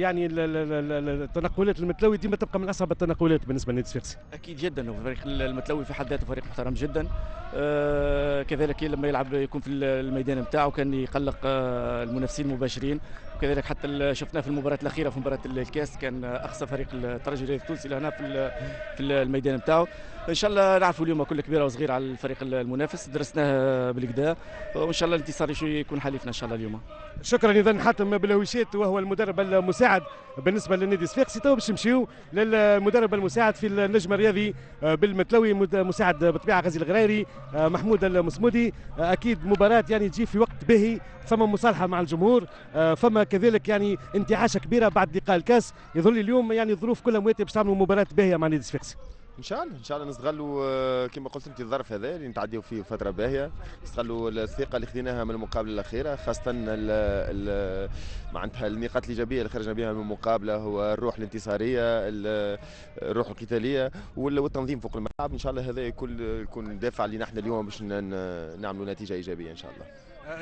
يعني التنقلات المتلوي ديما تبقى من اصعب التنقلات بالنسبه لنادي السفيقسي اكيد جدا فريق المتلوي في حد ذاته فريق محترم جدا آه، كذلك لما يلعب يكون في الميدان نتاعو كان يقلق آه، المنافسين المباشرين وكذلك حتى شفناه في المباراه الاخيره في مباراه الكاس كان اقصى فريق الترجي الرياضي التونسي لهنا في في الميدان نتاعو ان شاء الله نعرفوا اليوم كل كبيره وصغيره على الفريق المنافس درسناه بالكدا وان شاء الله الانتصار يكون حليفنا ان شاء الله اليوم شكرا اذا حاتم بلويشيت وهو المدرب المساعد بالنسبه للنادي الصفاقسي تو باش نمشيو للمدرب المساعد في النجم الرياضي آه، بالمتلوي مساعد بالطبيعه غازي الغريري آه، محمود المسمودي آه، اكيد مباراه يعني تجي في وقت باهي فما مصالحه مع الجمهور فما كذلك يعني انتعاشه كبيره بعد لقاء الكاس يظل اليوم يعني الظروف كلها مواتيه باش تعملوا مباراه باهيه مع نادي الصفاقسي ان شاء الله ان شاء الله نستغلوا آه، كما قلت انت الظرف هذا اللي نتعديو فيه فتره باهيه نستغلوا الثقه اللي خذيناها من المقابله الاخيره خاصه ال ال معناتها النقاط الايجابيه اللي خرجنا بها من المقابله هو الروح الانتصاريه الروح القتاليه والتنظيم فوق الملعب ان شاء الله هذا يكون يكون دافع لنا احنا اليوم باش نعملوا نتيجه ايجابيه ان شاء الله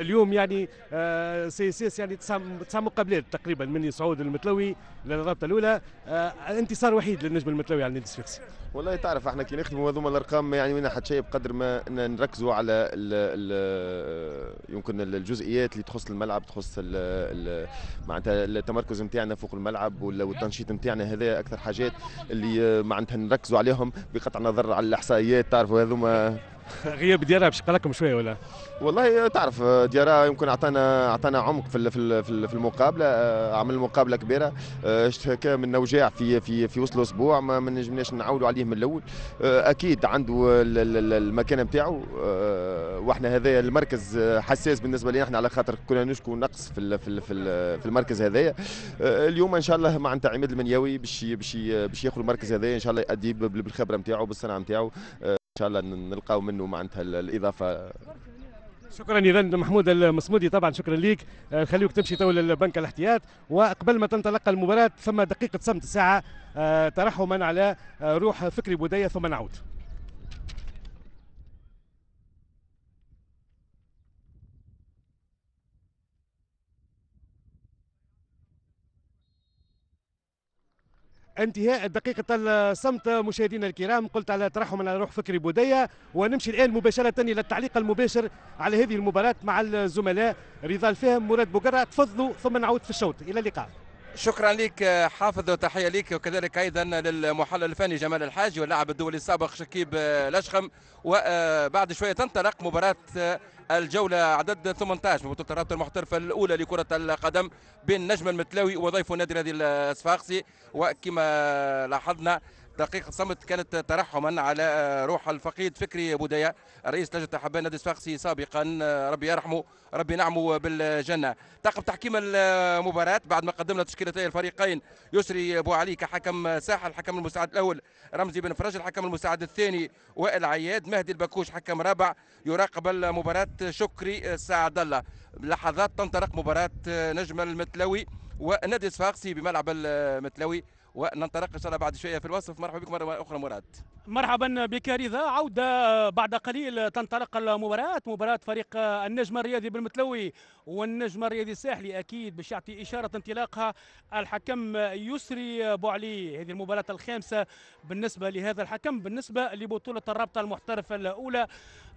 اليوم يعني آه، سي اس اس يعني تسع تسع مقابلات تقريبا من صعود المتلوي للرابطه الاولى آه، انتصار وحيد للنجم المتلوي على النادي السفيقسي والله تعرف احنا كي نخدموا هذوما الارقام يعني وين حتى شيء بقدر ما نركزوا على ال ال يمكن الجزئيات اللي تخص الملعب تخص معناتها التمركز نتاعنا فوق الملعب والتنشيط نتاعنا هذا اكثر حاجات اللي آه، معناتها نركزوا عليهم بقطع نظر على الاحصائيات تعرفوا هذوما غياب ديارة باش قلقكم شويه ولا والله تعرف ديارة يمكن أعطانا أعطانا عمق في في المقابله آه، عمل مقابله كبيره آه، اشتكى من نوجاع في في في وسط الأسبوع ما نجمناش نعاودوا عليه من الاول آه، اكيد عنده المكانه نتاعو واحنا هذا المركز حساس بالنسبه لنا احنا على خاطر كنا نشكو نقص في في في المركز هذايا اليوم ان شاء الله مع عماد المنياوي باش باش باش ياخذ المركز هذايا ان شاء الله يأدي بالخبره نتاعو بالصنعه نتاعو شاء الله نلقاو منه معناتها الاضافه شكرا اذا محمود المصمودي طبعا شكرا ليك آه، خليوك تمشي تو للبنك الاحتياط وقبل ما تنطلق المباراه ثم دقيقه صمت ساعه آه، ترحما على آه، روح فكري بوديه ثم نعود انتهاء الدقيقة الصمت مشاهدينا الكرام قلت على ترحم على روح فكري بودية ونمشي الآن مباشرة إلى التعليق المباشر على هذه المباراة مع الزملاء رضا الفهم مراد بوكرة تفضلوا ثم نعود في الشوط إلى اللقاء شكرا لك حافظ وتحيه لك وكذلك ايضا للمحلل الفني جمال الحاج واللاعب الدولي السابق شكيب الاشخم وبعد شويه تنطلق مباراه الجوله عدد 18 من بطوله الرابطه المحترفه الاولى لكره القدم بين نجم المتلاوي وضيف نادي نادي الصفاقسي وكما لاحظنا دقيقة صمت كانت ترحما على روح الفقيد فكري بوديا رئيس لجنة حبان نادي الصفاقسي سابقا ربي يرحمه ربي نعمه بالجنة تقف تحكيم المباراة بعد ما قدمنا تشكيلتي الفريقين يسري بو علي كحكم ساحل الحكم المساعد الأول رمزي بن فرج الحكم المساعد الثاني وائل عياد مهدي البكوش حكم رابع يراقب المباراة شكري سعد الله لحظات تنطلق مباراة نجم المتلوي ونادي الصفاقسي بملعب المتلوي وننطلق ان شاء الله بعد شويه في الوصف مرحبا بكم مره اخرى مراد مرحبا بك رضا عودة بعد قليل تنطلق المباراة مباراة فريق النجم الرياضي بالمتلوي والنجم الرياضي الساحلي أكيد باش يعطي إشارة انطلاقها الحكم يسري بوعلي هذه المباراة الخامسة بالنسبة لهذا الحكم بالنسبة لبطولة الرابطة المحترفة الأولى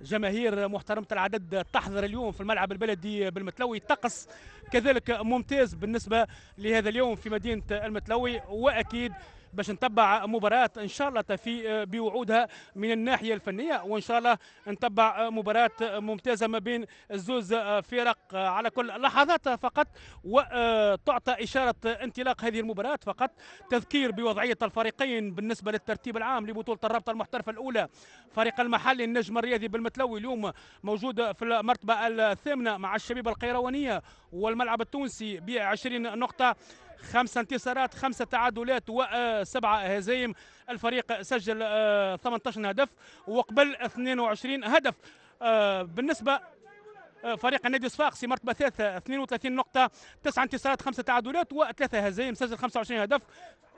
جماهير محترمة العدد تحضر اليوم في الملعب البلدي بالمتلوي طقس كذلك ممتاز بالنسبة لهذا اليوم في مدينة المتلوي وأكيد باش نتبع مباراه ان شاء الله تفي آه، بوعودها من الناحيه الفنيه وان شاء الله نتبع آه، مباراه آه، ممتازه ما بين الزوز فرق على كل لحظات فقط وتعطى اشاره انطلاق هذه المباراه فقط تذكير بوضعيه الفريقين بالنسبه للترتيب العام لبطوله الرابطه المحترفه الاولى فريق المحلي النجم الرياضي بالمتلوي اليوم موجود في المرتبه الثامنه مع الشبيبه القيروانيه والملعب التونسي ب 20 نقطه خمسة انتصارات خمسة تعادلات وسبعة آه، هزايم الفريق سجل 18 آه، هدف وقبل 22 هدف آه، بالنسبة فريق النادي الصفاقسي مرتبه ثالثه 32 نقطه تسعة انتصارات خمسة تعادلات وثلاثة 3 هزايم سجل 25 هدف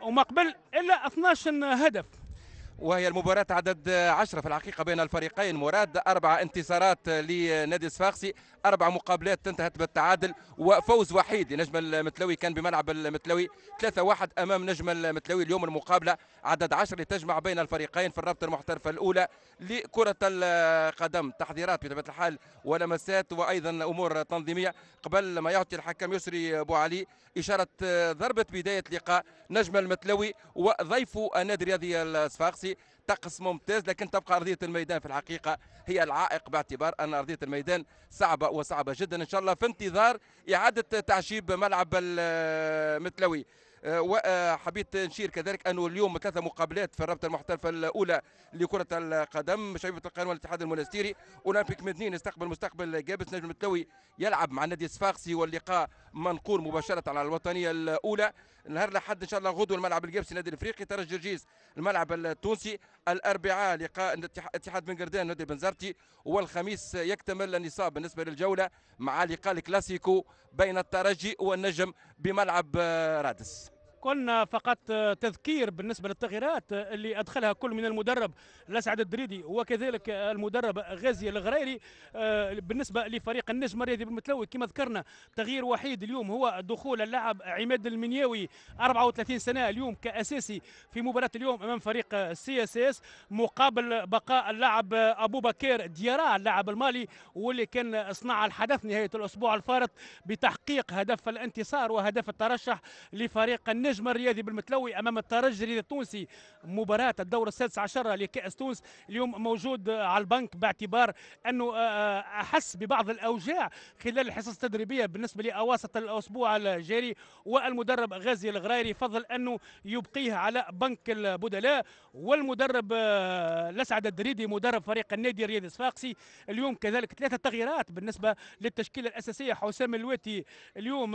وما قبل الا 12 هدف وهي المباراة عدد عشرة في الحقيقة بين الفريقين مراد أربع انتصارات لنادي الصفاقسي أربع مقابلات انتهت بالتعادل وفوز وحيد لنجم المتلوي كان بملعب المتلوي ثلاثة واحد أمام نجم المتلوي اليوم المقابلة عدد عشر لتجمع بين الفريقين في الرابطة المحترفة الأولى لكرة القدم تحذيرات بطبيعة الحال ولمسات وأيضا أمور تنظيمية قبل ما يعطي الحكم يسري أبو علي إشارة ضربة بداية لقاء نجم المتلوي وضيف النادي الرياضي الصفاقسي طقس ممتاز لكن تبقى أرضية الميدان في الحقيقة هي العائق باعتبار أن أرضية الميدان صعبة وصعبة جدا إن شاء الله في انتظار إعادة تعشيب ملعب المتلوي وحبيت نشير كذلك انه اليوم ثلاثه مقابلات في الرابطه المحترفه الاولى لكره القدم شبيبه القانون الاتحاد المونستيري اولمبيك مدنين يستقبل مستقبل جابس نجم التلوي يلعب مع نادي الصفاقسي واللقاء منقول مباشره على الوطنيه الاولى نهار الاحد ان شاء الله غدو الملعب الجابسي نادي الافريقي ترجي جرجيس الملعب التونسي الاربعاء لقاء اتحاد بن قردان نادي بنزرتي والخميس يكتمل النصاب بالنسبه للجوله مع لقاء الكلاسيكو بين الترجي والنجم بملعب آه، رادس قلنا فقط تذكير بالنسبة للتغييرات اللي أدخلها كل من المدرب الأسعد الدريدي وكذلك المدرب غازي الغريري آه، بالنسبة لفريق النجم الرياضي بالمتلوي كما ذكرنا تغيير وحيد اليوم هو دخول اللاعب عماد المنياوي 34 سنة اليوم كأساسي في مباراة اليوم أمام فريق سي اس اس مقابل بقاء اللاعب أبو بكر ديارا اللاعب المالي واللي كان صنع الحدث نهاية الأسبوع الفارط بتحقيق هدف الانتصار وهدف الترشح لفريق النجم النجم الرياضي بالمتلوي امام الترجي الرياضي التونسي مباراه الدور السادس عشر لكاس تونس اليوم موجود على البنك باعتبار انه آه، آه، احس ببعض الاوجاع خلال الحصص التدريبيه بالنسبه لاواسط الاسبوع الجاري والمدرب غازي الغرايري فضل انه يبقيه على بنك البدلاء والمدرب آه، لسعد الدريدي مدرب فريق النادي الرياضي الصفاقسي اليوم كذلك ثلاثه تغييرات بالنسبه للتشكيله الاساسيه حسام الواتي اليوم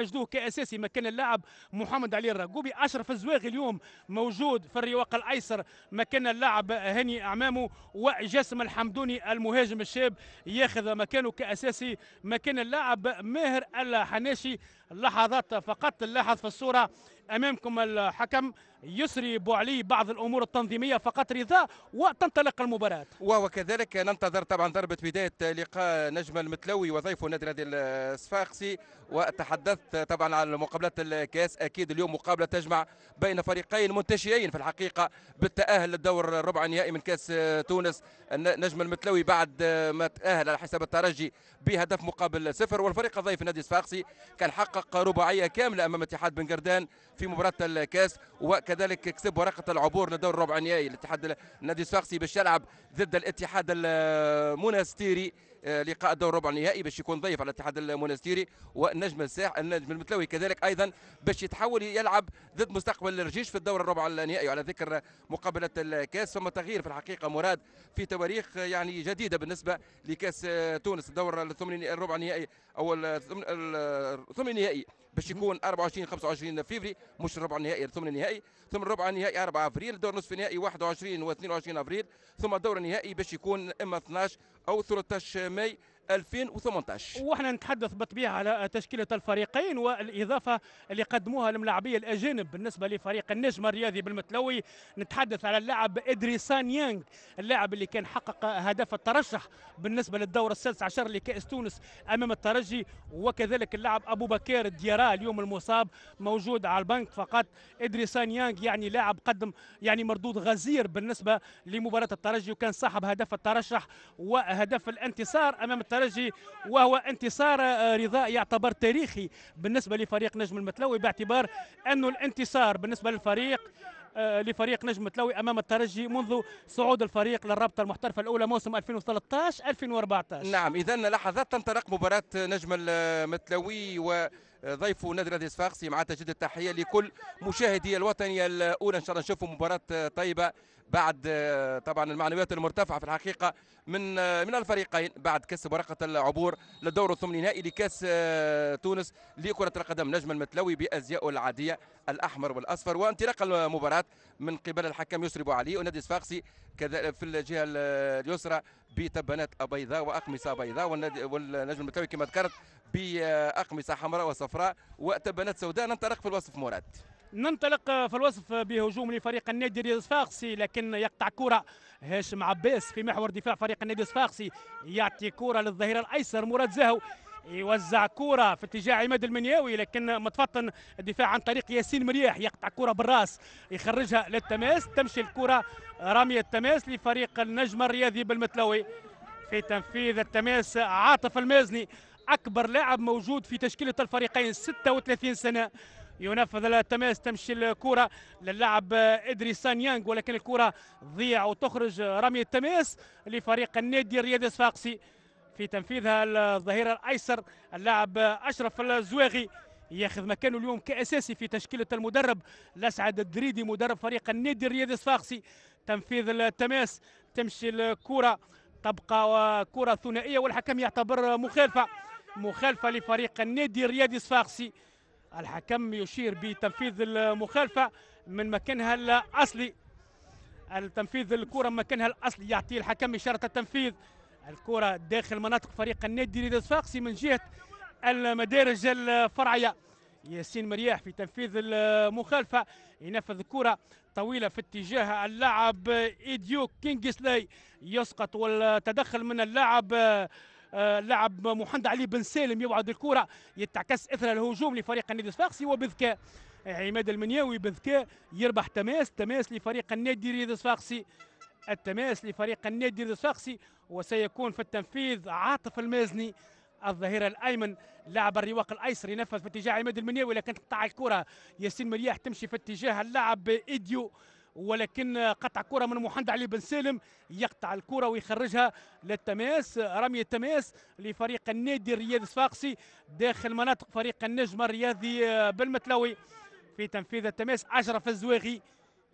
نجدوه كاساسي مكان اللاعب محمد محمود علي الراقوبي اشرف الزواغي اليوم موجود في الرواق الايسر مكان اللاعب هاني امامه وجاسم الحمدوني المهاجم الشاب ياخذ مكانه كاساسي مكان اللاعب ماهر الحناشي لحظات فقط نلاحظ في الصورة أمامكم الحكم يسري بوعلي بعض الأمور التنظيمية فقط رضا وتنطلق المباراة وكذلك ننتظر طبعا ضربة بداية لقاء نجم المتلوي وضيفه نادي نادي الصفاقسي وتحدثت طبعا عن مقابلة الكاس أكيد اليوم مقابلة تجمع بين فريقين منتشئين في الحقيقة بالتأهل للدور الربع النهائي من كاس تونس نجم المتلوي بعد ما تأهل على حساب الترجي بهدف مقابل صفر والفريق الضيف نادي الصفاقسي كان حقق حقق رباعيه كامله امام اتحاد بن قردان في مباراه الكاس وكذلك كسب ورقه العبور لدور الربع النهائي الاتحاد نادي الصفاقسي باش يلعب ضد الاتحاد المونستيري آه، لقاء الدور ربع النهائي باش يكون ضيف على الاتحاد المونستيري والنجم الساح النجم المتلوي كذلك ايضا باش يتحول يلعب ضد مستقبل الرجيش في الدور الربع النهائي وعلى ذكر مقابله الكاس ثم تغيير في الحقيقه مراد في تواريخ يعني جديده بالنسبه لكاس تونس الدور الثمن الربع النهائي او الثمن النهائي باش يكون 24 25 فيفري مش الربع النهائي ثمن النهائي ثم الربع النهائي 4 ابريل دور نصف النهائي 21 و22 ابريل ثم الدور النهائي باش يكون اما 12 او 13 ماي 2018 وحنا نتحدث بالطبيعه على تشكيله الفريقين والاضافه اللي قدموها الملاعبيه الاجانب بالنسبه لفريق النجم الرياضي بالمتلوي نتحدث على اللاعب ادريسان يانغ اللاعب اللي كان حقق هدف الترشح بالنسبه للدور السادس عشر لكاس تونس امام الترجي وكذلك اللاعب ابو بكر ديارا اليوم المصاب موجود على البنك فقط ادريسان يانغ يعني لاعب قدم يعني مردود غزير بالنسبه لمباراه الترجي وكان صاحب هدف الترشح وهدف الانتصار امام الترجي الترجي وهو انتصار آه، رضا يعتبر تاريخي بالنسبه لفريق نجم المتلوي باعتبار انه الانتصار بالنسبه للفريق آه، لفريق نجم متلوي امام الترجي منذ صعود الفريق للرابطه المحترفه الاولى موسم 2013 2014 نعم اذا لحظات تنطلق مباراه نجم المتلوي و ضيف نادي نادي صفاقسي مع تجديد التحيه لكل مشاهدي الوطنيه الاولى ان شاء الله نشوفوا مباراه طيبه بعد آه، طبعا المعنويات المرتفعه في الحقيقه من آه، من الفريقين بعد كسب ورقه العبور للدور الثمن نهائي لكاس آه، تونس لكره القدم نجم المتلوي بازياء العاديه الاحمر والاصفر وانطلاق المباراه من قبل الحكم يسرب عليه ونادي صفاقسي في الجهه اليسرى بتبانات بيضاء واقمصه بيضاء والنجم المتلوي كما ذكرت باقمصه حمراء وصفراء وتبانات سوداء ننطلق في الوصف مراد ننطلق في الوصف بهجوم لفريق النادي الصفاقسي لكن يقطع كرة هاشم عباس في محور دفاع فريق النادي الصفاقسي يعطي كرة للظهير الايسر مراد زاهو يوزع كرة في اتجاه عماد المنياوي لكن متفطن الدفاع عن طريق ياسين مرياح يقطع كرة بالراس يخرجها للتماس تمشي الكرة رمية التماس لفريق النجم الرياضي بالمتلوي في تنفيذ التماس عاطف المازني اكبر لاعب موجود في تشكيله الفريقين 36 سنه ينفذ التماس تمشي الكرة للاعب ادريسان سانيانغ ولكن الكرة ضيع وتخرج رمية التماس لفريق النادي الرياضي الصفاقسي في تنفيذها الظهير الايسر اللاعب اشرف الزواغي ياخذ مكانه اليوم كاساسي في تشكيله المدرب الاسعد الدريدي مدرب فريق النادي الرياضي الصفاقسي تنفيذ التماس تمشي الكره تبقى كره ثنائيه والحكم يعتبر مخالفه مخالفه لفريق النادي الرياضي الصفاقسي الحكم يشير بتنفيذ المخالفه من مكانها الاصلي التنفيذ الكره من مكانها الاصلي يعطي الحكم اشاره التنفيذ الكرة داخل مناطق فريق النادي رضا الصفاقسي من جهة المدارج الفرعية ياسين مرياح في تنفيذ المخالفة ينفذ كرة طويلة في اتجاه اللاعب إيديو كينغسلي يسقط والتدخل من اللاعب اللاعب محمد علي بن سالم يبعد الكرة يتعكس اثر الهجوم لفريق النادي الصفاقسي وبذكاء عماد المنياوي بذكاء يربح تماس تماس لفريق النادي الرياضي الصفاقسي التماس لفريق النادي الصفاقسي وسيكون في التنفيذ عاطف المازني الظهير الايمن لاعب الرواق الايسر ينفذ في اتجاه عماد المنيوي لكن قطع الكره ياسين مرياح تمشي في اتجاه اللاعب ايديو ولكن قطع كره من محمد علي بن سالم يقطع الكره ويخرجها للتماس رمي التماس لفريق النادي الرياضي الصفاقسي داخل مناطق فريق النجم الرياضي بالمتلوي في تنفيذ التماس اشرف الزواغي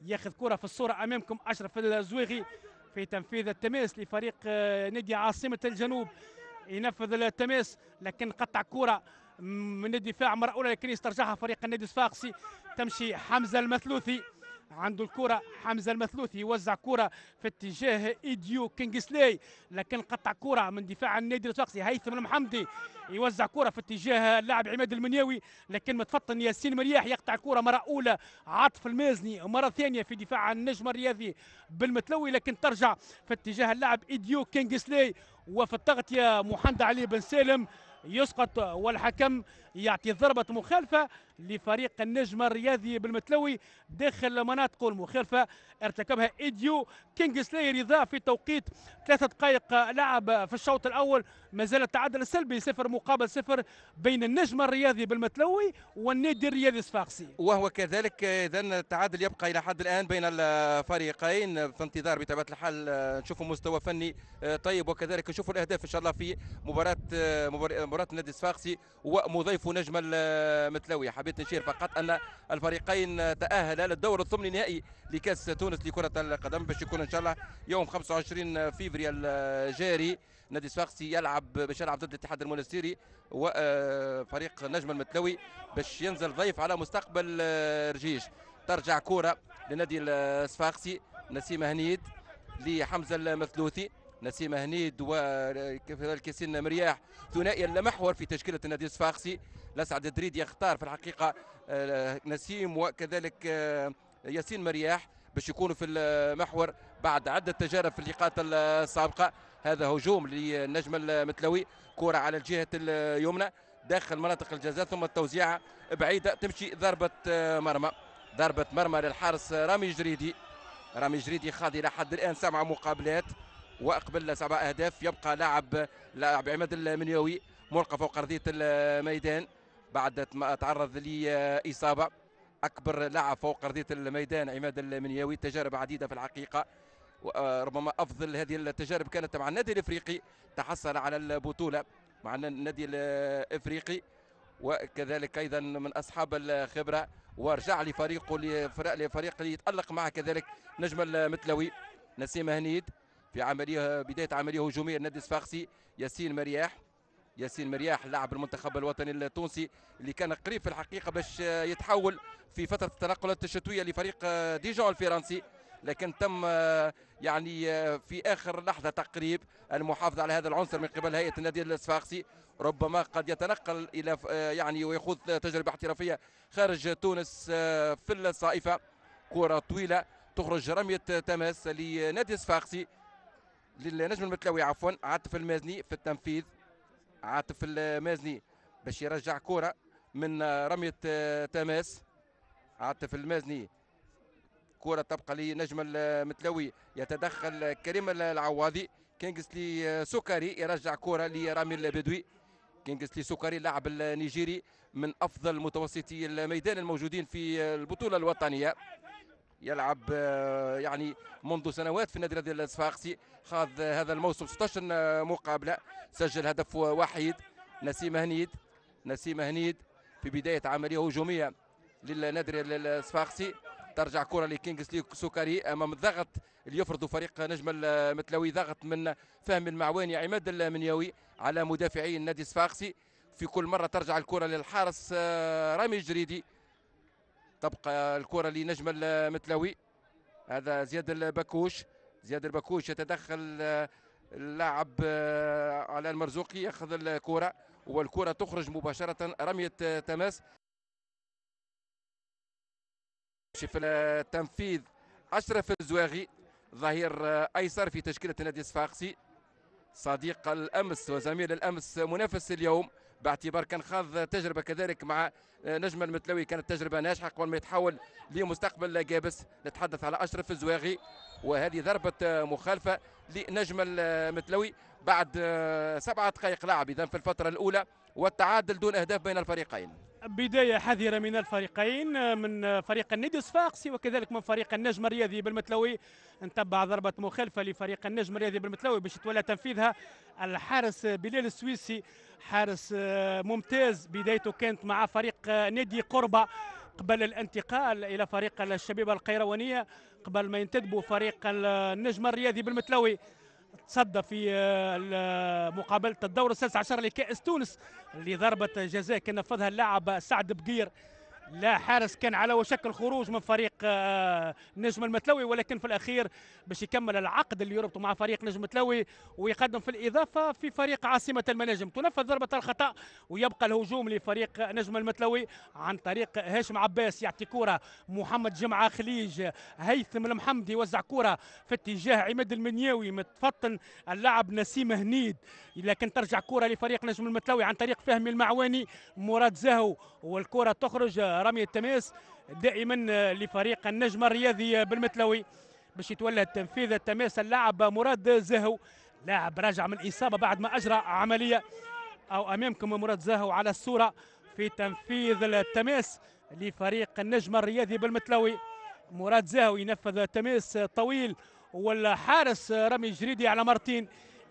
ياخذ كرة في الصورة أمامكم أشرف الزويغي في تنفيذ التماس لفريق آه، نادي عاصمة الجنوب ينفذ التماس لكن قطع كرة من الدفاع مرة أولى لكن يسترجعها فريق النادي الصفاقسي تمشي حمزة المثلوثي عنده الكرة حمزة المثلوثي يوزع كرة في اتجاه ايديو كينغسلاي لكن قطع كرة من دفاع النادي التونسي هيثم المحمدي يوزع كرة في اتجاه اللاعب عماد المنياوي لكن متفطن ياسين مرياح يقطع الكرة مرة أولى عاطف المازني مرة ثانية في دفاع النجم الرياضي بالمتلوي لكن ترجع في اتجاه اللاعب ايديو كينغسلاي وفي التغطية محمد علي بن سالم يسقط والحكم يعطي ضربة مخالفة لفريق النجم الرياضي بالمتلوي داخل مناطق المخالفة ارتكبها إيديو كينغسلاي رضا في توقيت ثلاثة دقائق لعب في الشوط الأول ما زال التعادل السلبي صفر مقابل صفر بين النجم الرياضي بالمتلوي والنادي الرياضي الصفاقسي وهو كذلك إذا التعادل يبقى إلى حد الآن بين الفريقين في انتظار بطبيعة الحال نشوفوا مستوى فني آه، طيب وكذلك نشوفوا الأهداف إن شاء الله في مباراة آه، مباراة مباراة النادي الصفاقسي ومضيف نجم المتلوي حبيت نشير فقط أن الفريقين تأهلا للدور الثمن النهائي لكأس تونس لكرة القدم باش يكون إن شاء الله يوم 25 فيفري الجاري نادي الصفاقسي يلعب باش يلعب ضد الاتحاد المنستيري وفريق آه، نجم المتلوي باش ينزل ضيف على مستقبل آه، رجيش ترجع كرة لنادي الصفاقسي نسيم هنيد لحمزة المثلوثي نسيم هنيد وكذلك سن مرياح ثنائي المحور في تشكيله النادي الصفاقسي لسعد الدريد يختار في الحقيقه آه، نسيم وكذلك آه، ياسين مرياح باش يكونوا في المحور بعد عده تجارب في اللقاءات السابقه هذا هجوم للنجم المتلوي كره على الجهه اليمنى داخل مناطق الجزاء ثم التوزيع بعيده تمشي ضربه آه، مرمى ضربه مرمى للحارس رامي جريدي رامي جريدي خاض الى حد الان سبع مقابلات وقبل سبع اهداف يبقى لاعب لاعب عماد المنيوي ملقى فوق ارضيه الميدان بعد ما تعرض لاصابه اكبر لاعب فوق ارضيه الميدان عماد المنيوي تجارب عديده في الحقيقه ربما افضل هذه التجارب كانت مع النادي الافريقي تحصل على البطوله مع النادي الافريقي وكذلك ايضا من اصحاب الخبره ورجع لفريقه لفريق لفريق اللي يتالق معه كذلك نجم المتلوي نسيم هنيد في عمليه بدايه عمليه هجوميه النادي الصفاقسي ياسين مرياح ياسين مرياح لاعب المنتخب الوطني التونسي اللي كان قريب في الحقيقه باش يتحول في فتره التنقلات الشتويه لفريق ديجون الفرنسي لكن تم يعني في اخر لحظه تقريب المحافظه على هذا العنصر من قبل هيئه النادي الصفاقسي ربما قد يتنقل الى يعني ويخوض تجربه احترافيه خارج تونس في الصائفه كره طويله تخرج رميه تماس لنادي الصفاقسي للنجم المتلوي عفوا عاطف المازني في التنفيذ عاطف المازني باش يرجع كرة من رمية آه، تماس عاطف المازني كرة تبقى لنجم المتلوي يتدخل كريم العواضي كينغسلي آه، سكري يرجع كرة لرامي البدوي كينغسلي سكري اللاعب النيجيري من افضل متوسطي الميدان الموجودين في آه، البطولة الوطنية يلعب آه، يعني منذ سنوات في النادي الرياضي الصفاقسي خاض هذا الموسم 16 آه، مقابله سجل هدف وحيد نسيم هنيد نسيم هنيد في بدايه عمليه هجوميه للنادي الصفاقسي ترجع كرة لكينغسلي سوكاري امام الضغط اللي يفرض فريق نجم المتلوي ضغط من فهم المعواني عماد المنياوي على مدافعي النادي الصفاقسي في كل مره ترجع الكرة للحارس آه، رامي جريدي تبقى الكره لنجم المتلاوي هذا زياد البكوش زياد البكوش يتدخل آه، اللاعب آه، على المرزوقي ياخذ الكره والكره تخرج مباشره رميه آه، تماس في التنفيذ اشرف الزواغي ظهير ايسر في تشكيله نادي الصفاقسي صديق الامس وزميل الامس منافس اليوم باعتبار كان خاض تجربه كذلك مع آه، نجم المتلوي كانت تجربه ناجحه قبل ما يتحول لمستقبل جابس نتحدث على اشرف الزواغي وهذه ضربه آه، مخالفه لنجم المتلوي بعد آه، سبعه دقائق لعب اذا في الفتره الاولى والتعادل دون اهداف بين الفريقين بداية حذرة من الفريقين من فريق النادي الصفاقسي وكذلك من فريق النجم الرياضي بالمتلوي نتبع ضربة مخالفة لفريق النجم الرياضي بالمتلوي باش يتولى تنفيذها الحارس بلال السويسي حارس ممتاز بدايته كانت مع فريق نادي قربة قبل الانتقال إلى فريق الشبيبة القيروانية قبل ما ينتدبوا فريق النجم الرياضي بالمتلوي تصدى في آه، آه، مقابله الدور السادس عشر لكاس تونس لضربه جزاء كان نفذها اللاعب سعد بقير لا حارس كان على وشك الخروج من فريق آه، نجم المتلوي ولكن في الاخير باش يكمل العقد اللي يربطه مع فريق نجم المتلوي ويقدم في الاضافه في فريق عاصمه المناجم تنفذ ضربه الخطا ويبقى الهجوم لفريق نجم المتلوي عن طريق هاشم عباس يعطي كره محمد جمعه خليج هيثم المحمدي يوزع كره في اتجاه عماد المنياوي متفطن اللاعب نسيم هنيد لكن ترجع كره لفريق نجم المتلوي عن طريق فهمي المعواني مراد زهو والكره تخرج رمي التماس دائما آه، لفريق النجم الرياضي آه، بالمتلوي باش يتولى التنفيذ التماس اللاعب مراد زاهو لاعب راجع من اصابه بعد ما اجرى عمليه او امامكم مراد زاهو على الصوره في تنفيذ التماس لفريق النجم الرياضي بالمتلوي مراد زاهو ينفذ تماس طويل والحارس رامي جريدي على مرتين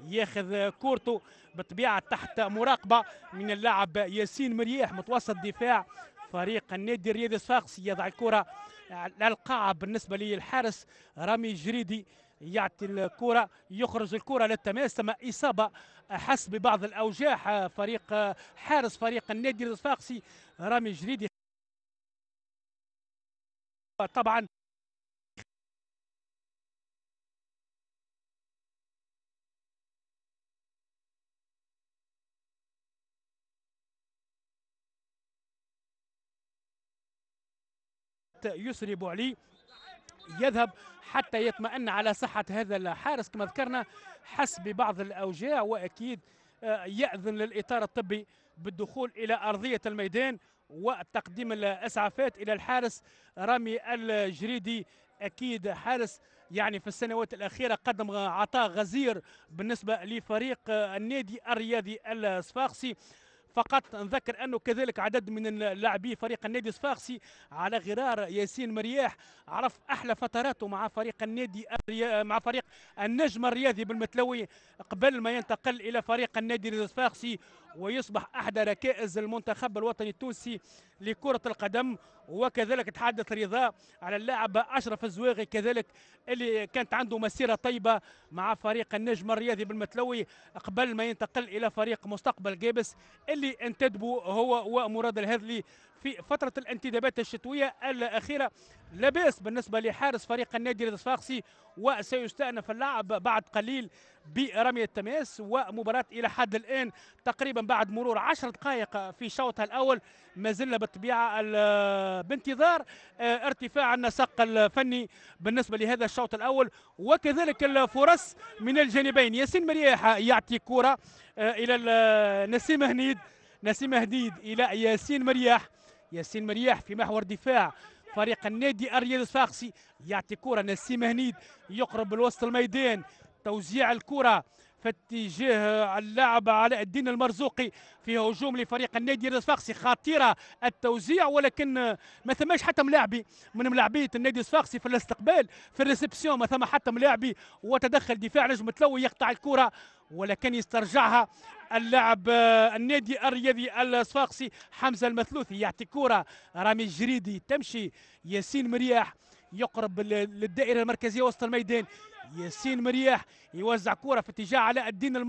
ياخذ كورته بطبيعه تحت مراقبه من اللاعب ياسين مرياح متوسط دفاع فريق النادي الرياضي الصفاقسي يضع الكره على القاعه بالنسبه للحارس رامي جريدي يعطي الكره يخرج الكره للتماس ثم اصابه أحس ببعض الاوجاع فريق حارس فريق النادي الصفاقسي رامي جريدي طبعا يسري بوعلي يذهب حتى يطمئن على صحة هذا الحارس كما ذكرنا حس ببعض الأوجاع وأكيد آه، يأذن للإطار الطبي بالدخول إلى أرضية الميدان وتقديم الإسعافات إلى الحارس رامي الجريدي أكيد حارس يعني في السنوات الأخيرة قدم عطاء غزير بالنسبة لفريق النادي الرياضي الصفاقسي فقط نذكر أنه كذلك عدد من لاعبي فريق النادي الصفاقسي على غرار ياسين مرياح عرف أحلى فتراته مع فريق النادي مع فريق النجم الرياضي بالمتلوي قبل ما ينتقل إلى فريق النادي الصفاقسي ويصبح احدى ركائز المنتخب الوطني التونسي لكره القدم وكذلك تحدث رضا على اللاعب اشرف الزواغي كذلك اللي كانت عنده مسيره طيبه مع فريق النجم الرياضي بالمتلوي قبل ما ينتقل الى فريق مستقبل جابس اللي انتدبوا هو ومراد الهذلي في فترة الانتدابات الشتوية الأخيرة لا بأس بالنسبة لحارس فريق النادي الصفاقسي وسيستأنف اللعب بعد قليل برمية التماس ومباراة إلى حد الآن تقريبا بعد مرور 10 دقائق في شوطها الأول ما زلنا بالطبيعة بانتظار آه، ارتفاع النسق الفني بالنسبة لهذا الشوط الأول وكذلك الفرص من الجانبين ياسين مرياح يعطي كرة آه، إلى نسيم هنيد نسيم هديد إلى ياسين مرياح ياسين مرياح في محور دفاع فريق النادي الرياض الصفاقسي يعطي كره نسيم هنيد يقرب الوسط الميدان توزيع الكره فاتجاه اللعب علاء الدين المرزوقي في هجوم لفريق النادي الصفاقسي خطيره التوزيع ولكن ما ثماش حتى ملاعبي من ملاعبيه النادي الصفاقسي في الاستقبال في الريسبسيون ما ثم حتى ملاعبي وتدخل دفاع نجم تلوي يقطع الكره ولكن يسترجعها اللاعب آه، النادي الرياضي الصفاقسي حمزه المثلوثي يعطي كره رامي الجريدي تمشي ياسين مرياح يقرب للدائره المركزيه وسط الميدان ياسين مرياح يوزع كرة في اتجاه علاء الدين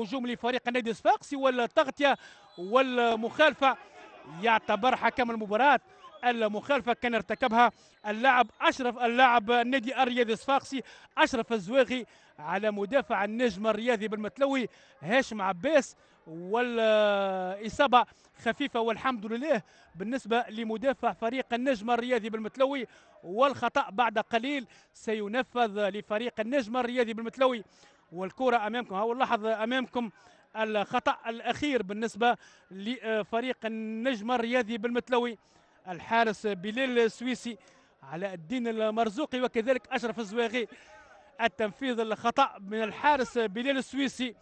هجوم لفريق النادي الصفاقسي والتغطية والمخالفة يعتبر حكم المباراة المخالفة كان ارتكبها اللاعب أشرف اللاعب النادي الرياضي الصفاقسي أشرف الزواغي على مدافع النجم الرياضي بالمتلوي هاشم عباس والإصابة خفيفة والحمد لله بالنسبة لمدافع فريق النجم الرياضي بالمتلوي والخطأ بعد قليل سينفذ لفريق النجم الرياضي بالمتلوي والكرة أمامكم هاو اللحظة أمامكم الخطأ الأخير بالنسبة لفريق النجم الرياضي بالمتلوي الحارس بلال السويسي علاء الدين المرزوقي وكذلك أشرف الزواغي التنفيذ الخطأ من الحارس بلال السويسي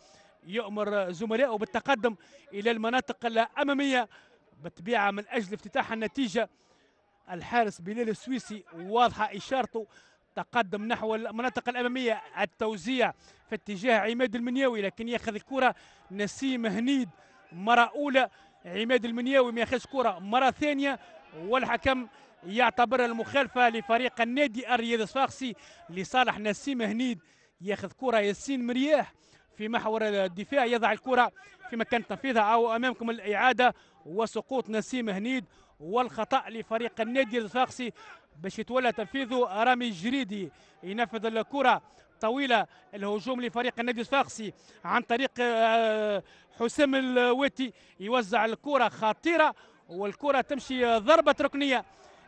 يؤمر زملائه بالتقدم إلى المناطق الأمامية بالطبيعة من أجل افتتاح النتيجة الحارس بلال السويسي واضحة إشارته تقدم نحو المناطق الأمامية التوزيع في اتجاه عماد المنياوي لكن ياخذ الكرة نسيم هنيد مرة أولى عماد المنياوي ما ياخذش كرة مرة ثانية والحكم يعتبر المخالفة لفريق النادي الرياضي الصفاقسي لصالح نسيم هنيد ياخذ كرة ياسين مرياح في محور الدفاع يضع الكرة في مكان تنفيذها أو أمامكم الإعادة وسقوط نسيم هنيد والخطأ لفريق النادي الفاقسي باش يتولى تنفيذه رامي الجريدي ينفذ الكرة طويلة الهجوم لفريق النادي الفاقسي عن طريق آه، حسام الواتي يوزع الكرة خطيرة والكرة تمشي ضربة ركنية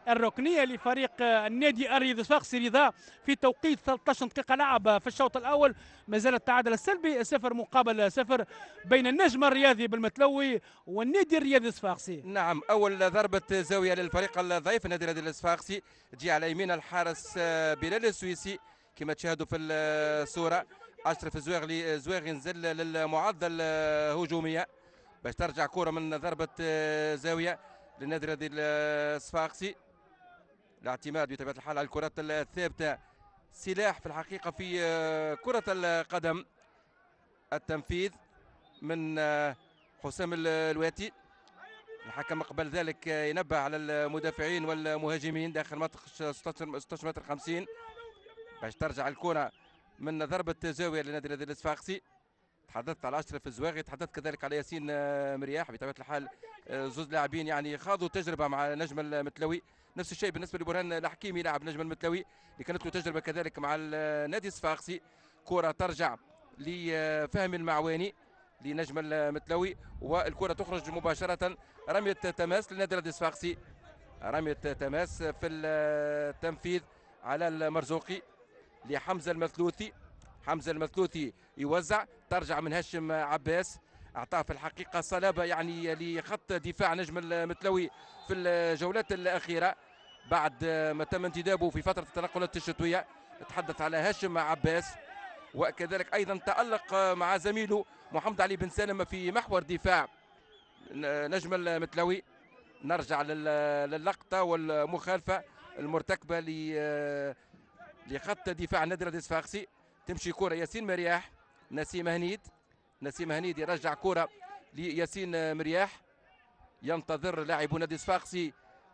الركنية لفريق النادي الرياضي الصفاقسي رضا في توقيت 13 دقيقة لعب في الشوط الأول ما زال التعادل السلبي صفر مقابل صفر بين النجم الرياضي بالمتلوي والنادي الرياضي الصفاقسي نعم أول ضربة زاوية للفريق الضيف النادي الرياضي الصفاقسي تجي على يمين الحارس بلال السويسي كما تشاهدوا في الصورة أشرف زويغلي زويغي نزل للمعضله الهجوميه باش ترجع كرة من ضربة زاوية للنادي الرياضي الصفاقسي الاعتماد بطبيعه الحال على الكرات الثابته سلاح في الحقيقه في آه، كره القدم التنفيذ من آه، حسام الواتي الحكم قبل ذلك آه، ينبه على المدافعين والمهاجمين داخل منطقه 16 متر 50 باش ترجع الكره من ضربه زاويه لنادي الاسفاقسي تحدثت على اشرف الزواغي تحدثت كذلك على ياسين آه، مرياح بطبيعه الحال آه، زوز لاعبين يعني خاضوا تجربه مع نجم المتلوي نفس الشيء بالنسبه لبرهان الحكيمي لاعب نجم المتلوي اللي كانت له تجربه كذلك مع النادي آه، الصفاقسي كره ترجع لفهم المعواني لنجم المتلوي والكره تخرج مباشره رميه تماس للنادي الصفاقسي رميه تماس في التنفيذ على المرزوقي لحمزه المثلوثي حمزه المثلوثي يوزع ترجع من هشام عباس اعطاه في الحقيقه صلابه يعني لخط دفاع نجم المتلوي في الجولات الاخيره بعد ما تم انتدابه في فتره التنقلات الشتويه تحدث على هاشم عباس وكذلك ايضا تالق مع زميله محمد علي بن سالم في محور دفاع نجم المتلوي نرجع للقطه والمخالفه المرتكبه لخط دفاع نادي الرئيس فاقسي تمشي كرة ياسين مرياح نسيم هنيد نسيم هنيد يرجع كرة لياسين مرياح ينتظر لاعبو نادي صفاقسي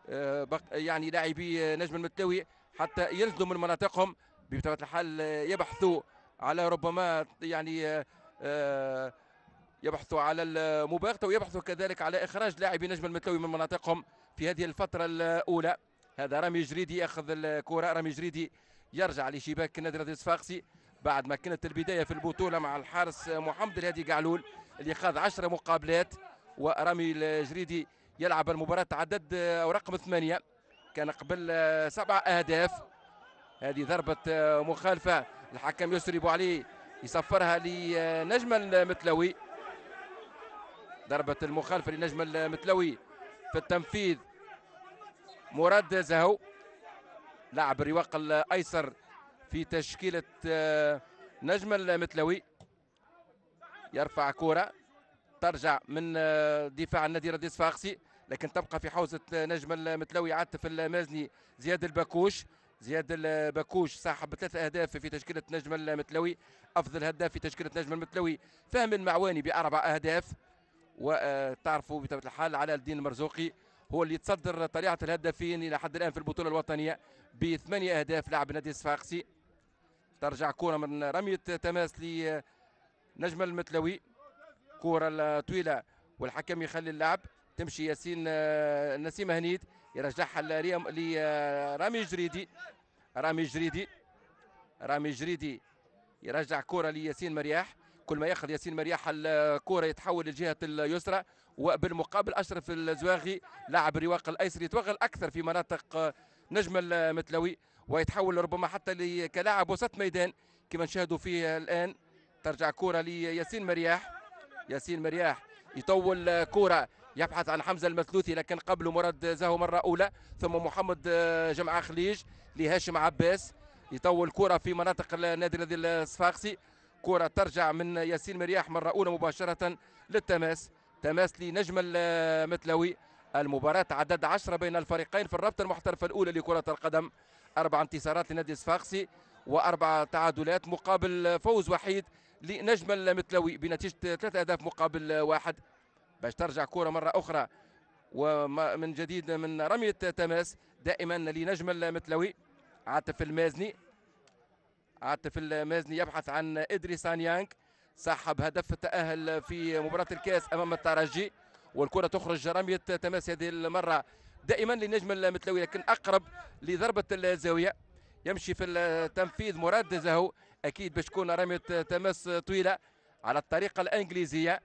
آه، يعني لاعبي نجم المتلوي حتى يلزموا من مناطقهم بطبيعه الحال يبحثوا على ربما يعني آه، يبحثوا على المباغته ويبحثوا كذلك على اخراج لاعبي نجم المتلوي من مناطقهم في هذه الفتره الاولى هذا رامي جريدي ياخذ الكره رامي جريدي يرجع لشباك نادي صفاقسي بعد ما كانت البداية في البطولة مع الحارس محمد الهادي قعلول اللي خاض 10 مقابلات ورامي الجريدي يلعب المباراة تعدد رقم ثمانية كان قبل سبع أهداف هذه ضربة مخالفة الحكم يسري بو علي يصفرها لنجم المتلوي ضربة المخالفة لنجم المتلوي في التنفيذ مراد زهو لاعب الرواق الأيسر في تشكيلة آه، نجم المتلوي يرفع كرة ترجع من آه، دفاع النادي رديس صفاقسي لكن تبقى في حوزة آه، نجم المتلوي عاتف المازني زياد البكوش زياد البكوش صاحب ثلاث اهداف في تشكيله نجم المتلوي افضل هداف في تشكيله نجم المتلوي فهم المعواني باربع اهداف وتعرفوا بطبيعه الحال على الدين المرزوقي هو اللي يتصدر طليعه الهدافين الى حد الان في البطوله الوطنيه بثمانيه اهداف لاعب نادي الصفاقسي ترجع كره من رميه تماس لنجم المتلوي كره الطويله والحكم يخلي اللعب تمشي ياسين نسيم هنيد يرجعها لرامي جريدي رامي جريدي رامي جريدي يرجع كره لياسين مرياح كل ما ياخذ ياسين مرياح الكره يتحول للجهه اليسرى وبالمقابل أشرف الزواغي لاعب الرواق الأيسر يتوغل أكثر في مناطق آه، نجم المتلوي ويتحول ربما حتى كلاعب وسط ميدان كما نشاهدوا فيه الآن ترجع كرة لياسين مرياح ياسين مرياح يطول آه، كرة يبحث عن حمزة المثلوثي لكن قبله مراد زاهو مرة أولى ثم محمد آه، جمعة خليج لهاشم عباس يطول كرة في مناطق النادي الذي الصفاقسي كرة ترجع من ياسين مرياح مرة أولى مباشرة للتماس تماس لنجم المثلوي المباراة عدد عشرة بين الفريقين في الرابطة المحترفة الأولى لكرة القدم أربع انتصارات لنادي الصفاقسي وأربع تعادلات مقابل فوز وحيد لنجم المثلوي بنتيجة ثلاثة أهداف مقابل واحد باش ترجع كرة مرة أخرى ومن جديد من رمية تماس دائما لنجم المثلوي عاطف المازني عاطف المازني يبحث عن إدريسان يانك سحب هدف التأهل في مباراة الكاس أمام الترجي والكرة تخرج رمية تماس هذه المرة دائما للنجم المتلوي لكن أقرب لضربة الزاوية يمشي في التنفيذ مراد زهو أكيد باش تكون رمية تماس طويلة على الطريقة الإنجليزية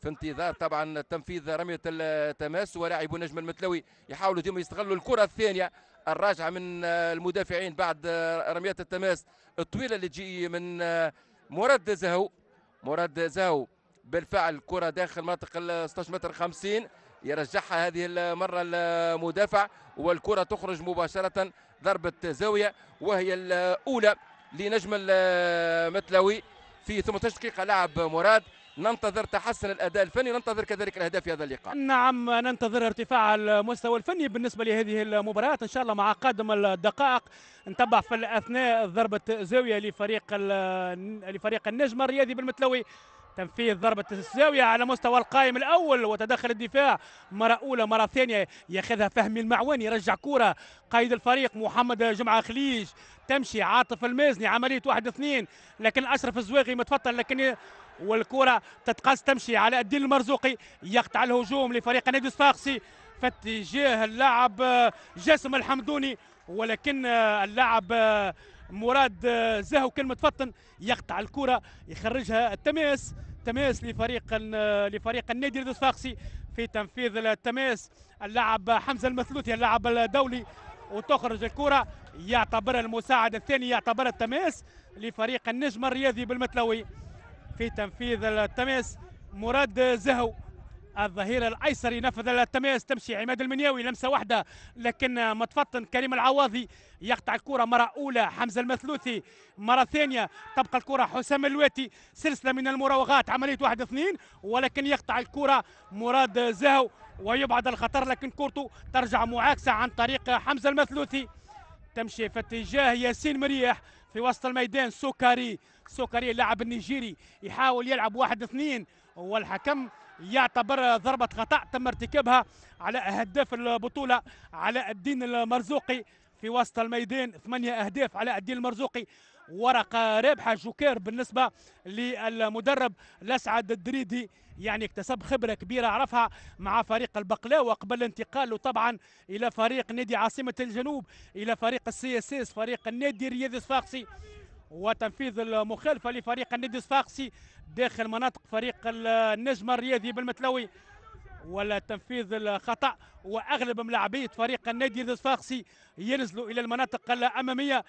في انتظار طبعا تنفيذ رمية التماس ولاعب النجم المتلوي يحاولوا ديما يستغلوا الكرة الثانية الراجعة من المدافعين بعد رمية التماس الطويلة اللي تجي من مراد زهو مراد زهو بالفعل كرة داخل منطقة 16 متر 50 يرجعها هذه المرة المدافع والكرة تخرج مباشرة ضربة زاوية وهي الأولى لنجم المتلوي في 18 دقيقة لعب مراد ننتظر تحسن الاداء الفني ننتظر كذلك الاهداف في هذا اللقاء نعم ننتظر ارتفاع المستوى الفني بالنسبه لهذه المباريات ان شاء الله مع قادم الدقائق نتبع في الاثناء ضربه زاويه لفريق لفريق النجم الرياضي بالمتلوي تنفيذ ضربة الزاوية على مستوى القائم الأول وتدخل الدفاع مرة أولى مرة ثانية ياخذها فهمي المعواني يرجع كرة قائد الفريق محمد جمعة خليج تمشي عاطف المازني عملية واحد اثنين لكن أشرف الزواغي متفطن لكن والكره تتقاس تمشي على الدين المرزوقي يقطع الهجوم لفريق النادي الصفاقسي فاتجاه اللاعب آه، جاسم الحمدوني ولكن آه، اللاعب آه، مراد زاهو كان متفطن يقطع الكره يخرجها التماس تماس لفريق لفريق النادي الصفاقسي في تنفيذ التماس اللاعب حمزه المثلوثي اللاعب الدولي وتخرج الكره يعتبر المساعده الثانيه يعتبر التماس لفريق النجم الرياضي بالمتلوي في تنفيذ التماس مراد زهو الظهير الايسر ينفذ التماس تمشي عماد المنياوي لمسه واحده لكن متفطن كريم العواضي يقطع الكره مره اولى حمزه المثلوثي مره ثانيه تبقى الكره حسام الواتي سلسله من المراوغات عمليه واحد اثنين ولكن يقطع الكره مراد زهو ويبعد الخطر لكن كورته ترجع معاكسه عن طريق حمزه المثلوثي تمشي في اتجاه ياسين مريح في وسط الميدان سوكاري سوكاري اللاعب النيجيري يحاول يلعب واحد اثنين والحكم يعتبر ضربة خطأ تم ارتكابها على هداف البطولة علاء الدين المرزوقي في وسط الميدان ثمانية أهداف علاء الدين المرزوقي ورقة رابحة جوكير بالنسبة للمدرب الأسعد الدريدي يعني اكتسب خبرة كبيرة عرفها مع فريق البقلاوة قبل انتقاله طبعا إلى فريق نادي عاصمة الجنوب إلى فريق السي اس اس فريق النادي الرياضي الصفاقسي وتنفيذ المخالفة لفريق النادي الصفاقسي داخل مناطق فريق النجم الرياضي بالمتلوي ولا تنفيذ الخطأ وأغلب ملاعبية فريق النادي الصفاقسي ينزلوا إلى المناطق الأمامية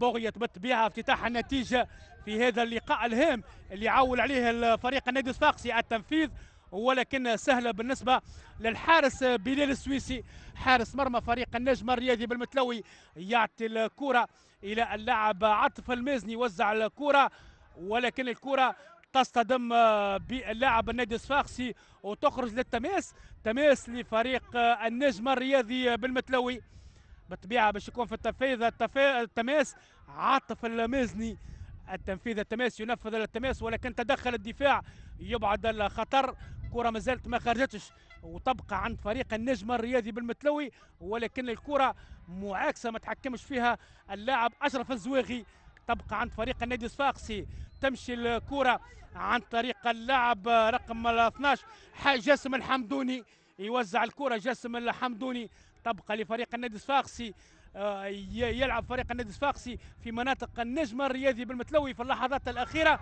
بغية بالطبيعة افتتاح النتيجة في هذا اللقاء الهام اللي عول عليه الفريق النادي الصفاقسي التنفيذ ولكن سهله بالنسبه للحارس بلال السويسي حارس مرمى فريق النجم الرياضي بالمتلوي يعطي الكره الى اللاعب عاطف المازني وزع الكره ولكن الكره تصطدم باللاعب النادي الصفاقسي وتخرج للتماس تماس لفريق النجم الرياضي بالمتلوي بالطبيعه باش يكون في التنفيذ التماس عاطف المازني التنفيذ التماس ينفذ التماس ولكن تدخل الدفاع يبعد الخطر كرة ما زالت ما خرجتش وتبقى عند فريق النجم الرياضي بالمتلوي ولكن الكرة معاكسة ما تحكمش فيها اللاعب أشرف الزويغي تبقى عند فريق النادي الصفاقسي تمشي الكرة عن طريق اللاعب رقم 12 جاسم الحمدوني يوزع الكرة جاسم الحمدوني تبقى لفريق النادي الصفاقسي آه، يلعب فريق النادي الصفاقسي في مناطق النجم الرياضي بالمتلوي في اللحظات الأخيرة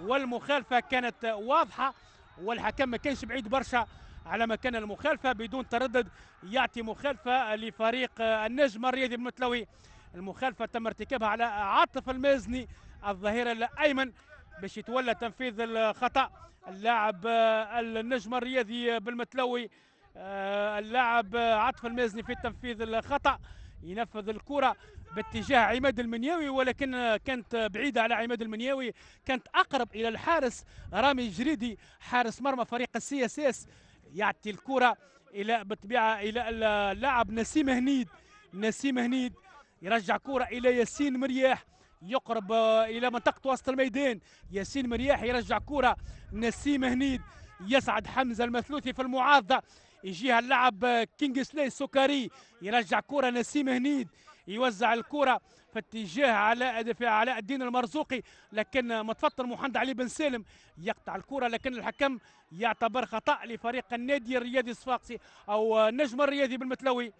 والمخالفة كانت واضحة والحكم ما كانش بعيد برشا على مكان المخالفة بدون تردد يعطي مخالفة لفريق النجم الرياضي بالمتلوي المخالفة تم ارتكابها على عاطف المازني الظهير الأيمن باش يتولى تنفيذ الخطأ اللاعب آه، النجم الرياضي بالمتلوي آه، اللاعب عاطف المازني في تنفيذ الخطأ ينفذ الكرة باتجاه عماد المنياوي ولكن كانت بعيدة على عماد المنياوي كانت أقرب إلى الحارس رامي جريدي حارس مرمى فريق السي اس اس يعطي الكرة إلى بالطبيعة إلى اللاعب نسيم هنيد نسيم هنيد يرجع كرة إلى ياسين مرياح يقرب إلى منطقة وسط الميدان ياسين مرياح يرجع كرة نسيم هنيد يسعد حمزة المثلوثي في المعارضة يجيها اللعب كينغ سلي سكري يرجع كرة نسيم هنيد يوزع الكرة في اتجاه علاء دفاع علاء الدين المرزوقي لكن متفطر محمد علي بن سالم يقطع الكرة لكن الحكم يعتبر خطأ لفريق النادي الرياضي الصفاقسي أو النجم الرياضي بالمتلوي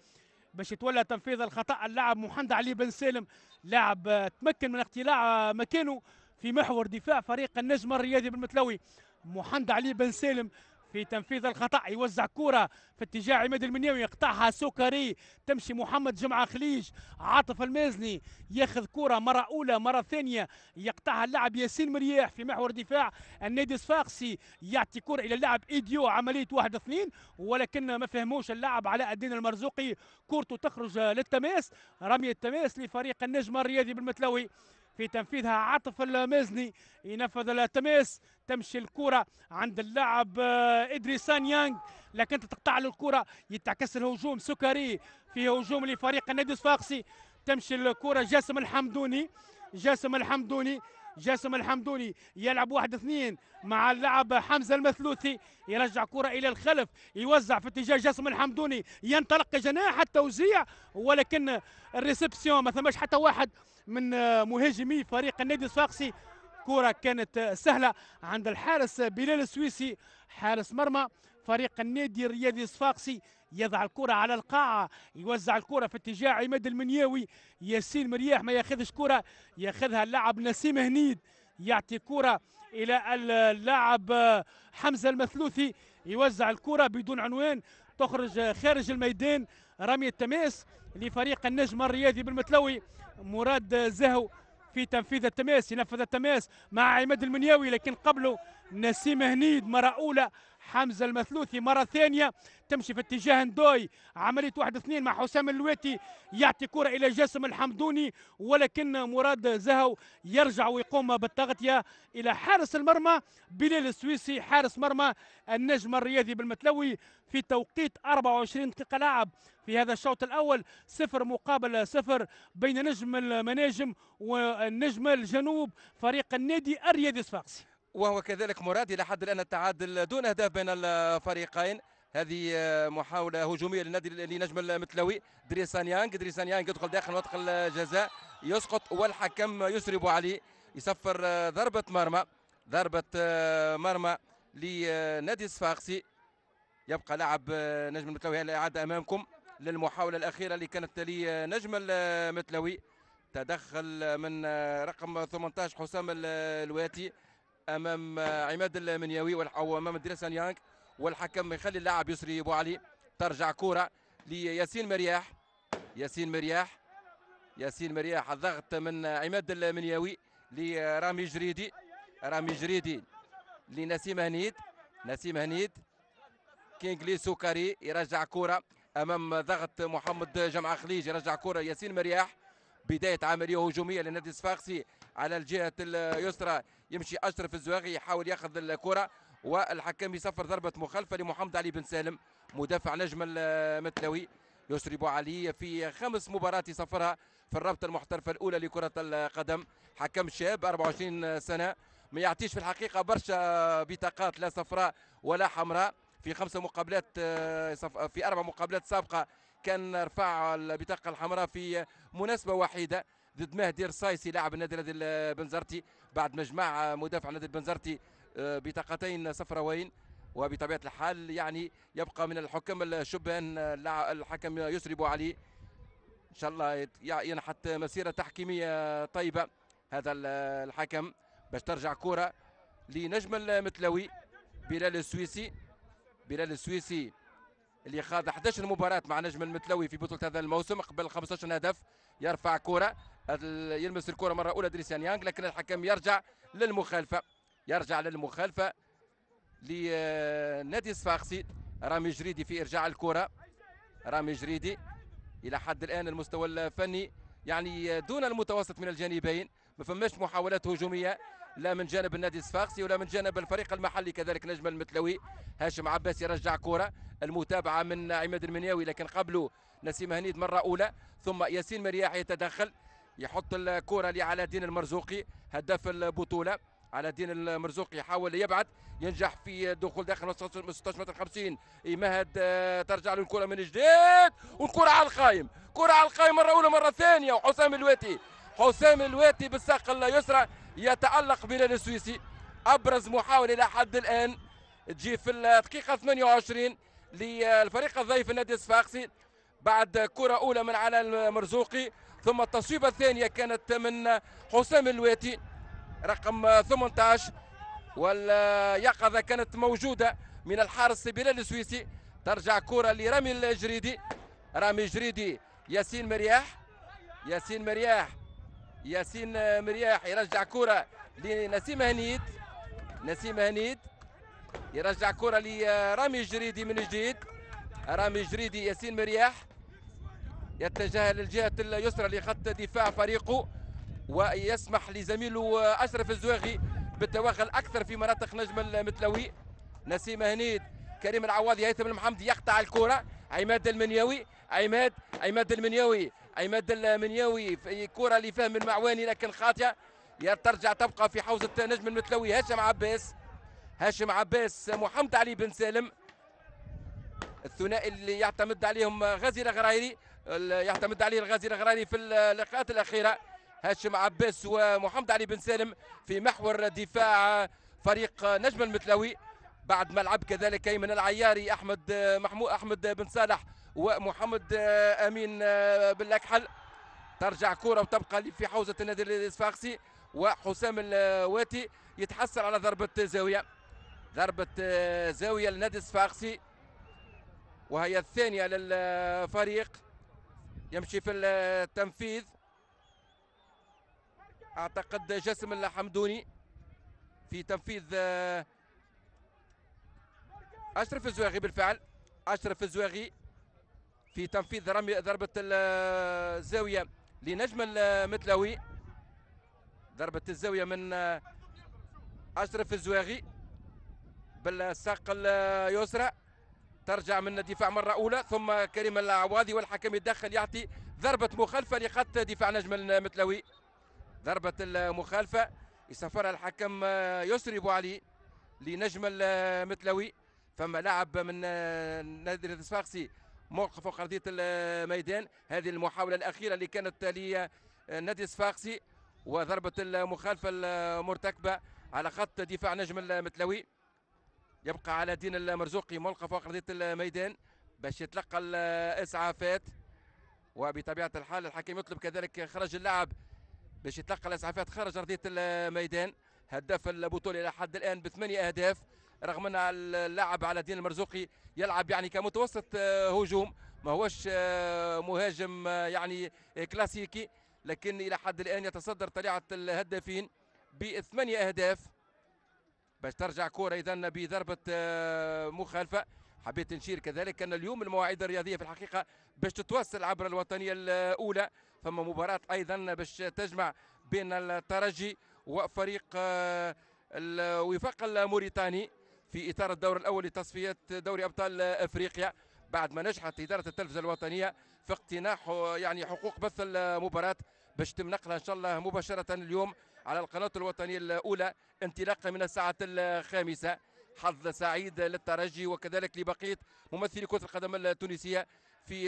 باش يتولى تنفيذ الخطأ اللاعب محمد علي بن سالم لاعب تمكن من اقتلاع مكانه في محور دفاع فريق النجم الرياضي بالمتلوي محمد علي بن سالم في تنفيذ الخطا يوزع كرة في اتجاه عماد المنيوي يقطعها سكري تمشي محمد جمعة خليج عاطف المازني ياخذ كرة مرة أولى مرة ثانية يقطعها اللاعب ياسين مرياح في محور دفاع النادي الصفاقسي يعطي كرة إلى اللاعب إيديو عملية واحد اثنين ولكن ما فهموش اللاعب علاء الدين المرزوقي كورته تخرج للتماس رمية تماس لفريق النجم الرياضي بالمتلوي في تنفيذها عاطف المازني ينفذ التماس تمشي الكرة عند اللاعب آه، إدريسان يانغ لكن تتقطع له الكرة يتعكس الهجوم سكري في هجوم لفريق النادي الصفاقسي تمشي الكرة جاسم الحمدوني جاسم الحمدوني جاسم الحمدوني يلعب واحد اثنين مع اللاعب حمزه المثلوثي يرجع كره الى الخلف يوزع في اتجاه جاسم الحمدوني ينطلق جناح التوزيع ولكن الريسبسيون ما ثماش حتى واحد من آه، مهاجمي فريق النادي الصفاقسي كرة كانت آه، سهلة عند الحارس آه، بلال السويسي حارس مرمى فريق النادي الرياضي الصفاقسي يضع الكرة على القاعة يوزع الكرة في اتجاه عماد المنياوي ياسين مرياح ما ياخذش كرة ياخذها اللاعب نسيم هنيد يعطي كرة إلى اللاعب حمزة المثلوثي يوزع الكرة بدون عنوان تخرج خارج الميدان رمية تماس لفريق النجم الرياضي بالمتلوي مراد زهو في تنفيذ التماس ينفذ التماس مع عماد المنياوي لكن قبله نسيم هنيد مرة أولى حمزه المثلوثي مره ثانيه تمشي في اتجاه ندوي عمليه واحد اثنين مع حسام اللويتي يعطي كره الى جاسم الحمدوني ولكن مراد زهو يرجع ويقوم بالتغطيه الى حارس المرمى بلال السويسي حارس مرمى النجم الرياضي بالمتلوي في توقيت 24 دقيقه لاعب في هذا الشوط الاول صفر مقابل صفر بين نجم المناجم والنجم الجنوب فريق النادي الرياضي الصفاقسي وهو كذلك مراد الى حد الان التعادل دون اهداف بين الفريقين هذه محاوله هجوميه للنادي لنجم المتلوي دريسان يانغ دريسان يانغ يدخل داخل منطقه الجزاء يسقط والحكم يسرب عليه يصفر ضربه مرمى ضربه مرمى لنادي الصفاقسي يبقى لاعب نجم المتلوي الاعاده امامكم للمحاوله الاخيره اللي كانت لنجم المتلوي تدخل من رقم 18 حسام الواتي امام عماد المنياوي او امام دريسان يانغ والحكم يخلي اللاعب يسري ابو علي ترجع كره لياسين مرياح ياسين مرياح ياسين مرياح الضغط من عماد المنياوي لرامي جريدي رامي جريدي لنسيم هنيد نسيم هنيد كينغلي سوكاري يرجع كرة أمام ضغط محمد جمعة خليج يرجع كرة ياسين مرياح بداية عملية هجومية لنادي الصفاقسي على الجهة اليسرى يمشي اشرف الزواغي يحاول ياخذ الكره والحكم يصفر ضربه مخالفه لمحمد علي بن سالم مدافع نجم المتلوي يسرب عليه في خمس مباريات يصفرها في الرابطه المحترفه الاولى لكره القدم حكم شاب 24 سنه ما يعطيش في الحقيقه برشا بطاقات لا صفراء ولا حمراء في خمس مقابلات آه، في اربع مقابلات سابقه كان رفع البطاقه الحمراء في مناسبه وحيده ضد مهدي رصايسي لاعب النادي نادي البنزرتي بعد ما جمع مدافع النادي البنزرتي آه، بطاقتين صفراوين وبطبيعه الحال يعني يبقى من الحكم الشبان الحكم يسرب عليه ان شاء الله ينحت مسيره تحكيميه طيبه هذا الحكم باش ترجع كره لنجم المتلوي بلال السويسي بلال السويسي اللي خاض 11 مباراة مع نجم المتلوي في بطولة هذا الموسم قبل 15 هدف يرفع كرة يلمس الكرة مرة أولى دريسيان يانغ لكن الحكم يرجع للمخالفة يرجع للمخالفة لنادي آه، صفاقسي رامي جريدي في إرجاع الكرة رامي جريدي إلى حد الآن المستوى الفني يعني دون المتوسط من الجانبين ما فماش محاولات هجومية لا من جانب النادي الصفاقسي ولا من جانب الفريق المحلي كذلك نجم المتلوي هاشم عباس يرجع كرة المتابعة من عماد المنياوي لكن قبله نسيم هنيد مرة أولى ثم ياسين مرياح يتدخل يحط الكره لعلاء الدين المرزوقي هداف البطوله على الدين المرزوقي يحاول يبعد ينجح في دخول داخل 16 متر 50 يمهد آه، ترجع له الكره من جديد والكره على القايم كره على القايم مره اولى مره ثانيه وحسام الواتي حسام الواتي بالساق اليسرى يتالق بلال السويسي ابرز محاوله الى حد الان تجي في الدقيقه 28 للفريق الضيف النادي الصفاقسي بعد كره اولى من على المرزوقي ثم التصويبة الثانية كانت من حسام الواتي رقم 18 واليقظة كانت موجودة من الحارس بلال السويسي ترجع كرة لرامي الجريدي رامي جريدي ياسين مرياح ياسين مرياح ياسين مرياح يرجع كرة لنسيم هنيد نسيم هنيد يرجع كرة لرامي جريدي من جديد رامي جريدي ياسين مرياح يتجه للجهة اليسرى لخط دفاع فريقه ويسمح لزميله أشرف الزواغي بالتوغل أكثر في مناطق نجم المتلوي نسيم هنيد كريم العواضي هيثم المحمدي يقطع الكرة عماد المنيوي عماد عماد المنيوي عماد المنيوي في كرة لفهم المعواني لكن خاطئة ترجع تبقى في حوزة نجم المتلوي هاشم عباس هاشم عباس محمد علي بن سالم الثنائي اللي يعتمد عليهم غازي الغرايري يعتمد عليه الغازي الغراني في اللقاءات الاخيره هاشم عباس ومحمد علي بن سالم في محور دفاع فريق نجم المتلوي بعد ملعب كذلك ايمن العياري احمد محمود احمد بن صالح ومحمد آه، امين آه، بن الاكحل ترجع كره وتبقى في حوزه النادي الصفاقسي وحسام الواتي يتحصل على ضربه زاويه ضربه آه، زاويه لنادي الصفاقسي وهي الثانيه للفريق يمشي في التنفيذ اعتقد جسم الحمدوني في تنفيذ آه، اشرف الزواغي بالفعل اشرف الزواغي في تنفيذ رمي ضربه الزاويه لنجم المتلوي ضربه الزاويه من آه، اشرف الزواغي بالساق اليسرى ترجع من الدفاع مرة أولى ثم كريم العواضي والحكم يدخل يعطي ضربة مخالفة لخط دفاع نجم المتلوي ضربة المخالفة يصفرها الحكم آه، يسري علي لنجم المتلوي فما لاعب من آه، نادي الصفاقسي موقف فوق أرضية الميدان هذه المحاولة الأخيرة اللي كانت لنادي آه، الصفاقسي وضربة المخالفة المرتكبة على خط دفاع نجم المتلوي يبقى على دين المرزوقي ملقى فوق ارضيه الميدان باش يتلقى الاسعافات وبطبيعه الحال الحكيم يطلب كذلك خرج اللاعب باش يتلقى الاسعافات خارج ارضيه الميدان هداف البطوله الى حد الان بثمانيه اهداف رغم ان اللاعب على دين المرزوقي يلعب يعني كمتوسط آه، هجوم ما هوش آه، مهاجم آه، يعني كلاسيكي لكن الى حد الان يتصدر طليعه الهدافين بثمانيه اهداف باش ترجع كرة إذا بضربة آه، مخالفة حبيت نشير كذلك أن اليوم المواعيد الرياضية في الحقيقة باش تتوصل عبر الوطنية الأولى ثم مباراة أيضا باش تجمع بين الترجي وفريق آه، الوفاق الموريتاني في إطار الدور الأول لتصفيات دوري أبطال أفريقيا بعد ما نجحت إدارة التلفزة الوطنية في اقتناح يعني حقوق بث المباراة باش تم نقلها إن شاء الله مباشرة اليوم على القناة الوطنية الأولى انطلاقا من الساعة الخامسة حظ سعيد للترجي وكذلك لبقية ممثلي كرة القدم التونسية في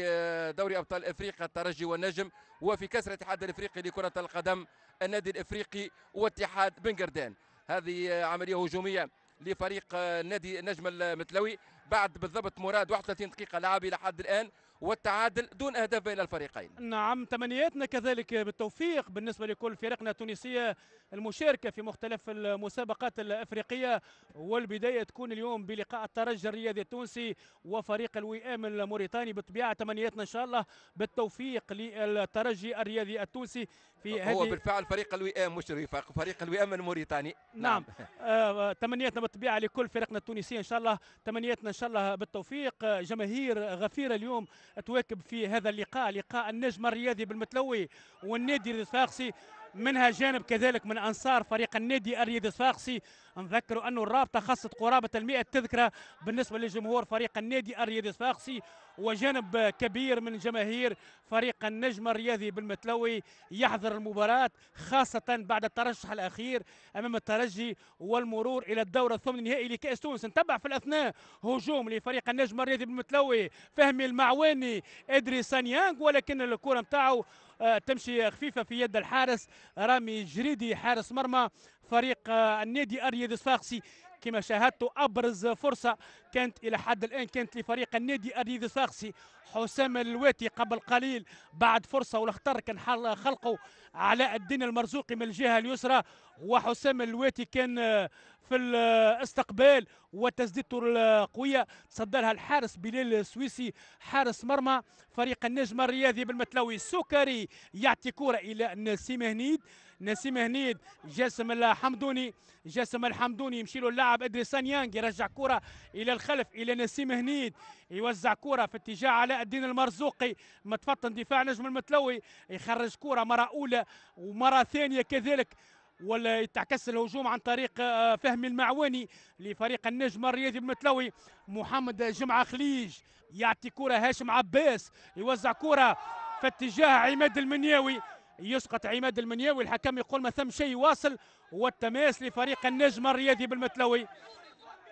دوري أبطال إفريقيا الترجي والنجم وفي كأس الاتحاد الإفريقي لكرة القدم النادي الإفريقي واتحاد بنجردان هذه عملية هجومية لفريق نادي النجم المتلوي بعد بالضبط مراد 31 دقيقة لعب إلى حد الآن والتعادل دون أهداف بين الفريقين نعم تمنياتنا كذلك بالتوفيق بالنسبة لكل فرقنا التونسية المشاركة في مختلف المسابقات الأفريقية والبداية تكون اليوم بلقاء الترجي الرياضي التونسي وفريق الوئام الموريتاني بالطبيعة تمنياتنا إن شاء الله بالتوفيق للترجي الرياضي التونسي في هو هذه بالفعل فريق الوئام مش رفاق فريق الوئام الموريتاني نعم, نعم. آه تمنياتنا بالطبيعة لكل فرقنا التونسية إن شاء الله تمنياتنا إن شاء الله بالتوفيق جماهير غفيرة اليوم تواكب في هذا اللقاء لقاء النجم الرياضي بالمتلوي والنادي الصفاقسي منها جانب كذلك من انصار فريق النادي الرياضي الصفاقسي نذكروا انه الرابطه خصت قرابه ال 100 تذكره بالنسبه لجمهور فريق النادي الرياضي الصفاقسي وجانب كبير من جماهير فريق النجم الرياضي بالمتلوي يحضر المباراة خاصة بعد الترشح الأخير أمام الترجي والمرور إلى الدورة الثمن النهائي لكأس تونس نتبع في الأثناء هجوم لفريق النجم الرياضي بالمتلوي فهمي المعواني إدري سانيانغ ولكن الكرة نتاعو آه، تمشي خفيفه في يد الحارس رامي جريدي حارس مرمى فريق آه، النادي الرياضي الصفاقسي كما شاهدتوا ابرز فرصه كانت الى حد الان كانت لفريق النادي الرياضي ساقسي حسام الواتي قبل قليل بعد فرصه والاختار كان خلقه علاء الدين المرزوقي من الجهه اليسرى وحسام الواتي كان آه، في الاستقبال وتسديد القوية تصدى لها الحارس بلال السويسي حارس مرمى فريق النجم الرياضي بالمتلوي سكري يعطي كرة إلى نسيم هنيد نسيم هنيد جاسم الحمدوني جاسم الحمدوني يمشي له اللاعب ادريسان يانغ يرجع كرة إلى الخلف إلى نسيم هنيد يوزع كرة في اتجاه علاء الدين المرزوقي متفطن دفاع نجم المتلوي يخرج كرة مرة أولى ومرة ثانية كذلك والتعكس الهجوم عن طريق آه، فهمي المعواني لفريق النجم الرياضي المتلوي محمد جمعة خليج يعطي كرة هاشم عباس يوزع كرة في اتجاه عماد المنياوي يسقط عماد المنياوي الحكم يقول ما ثم شيء واصل والتماس لفريق النجم الرياضي بالمتلوي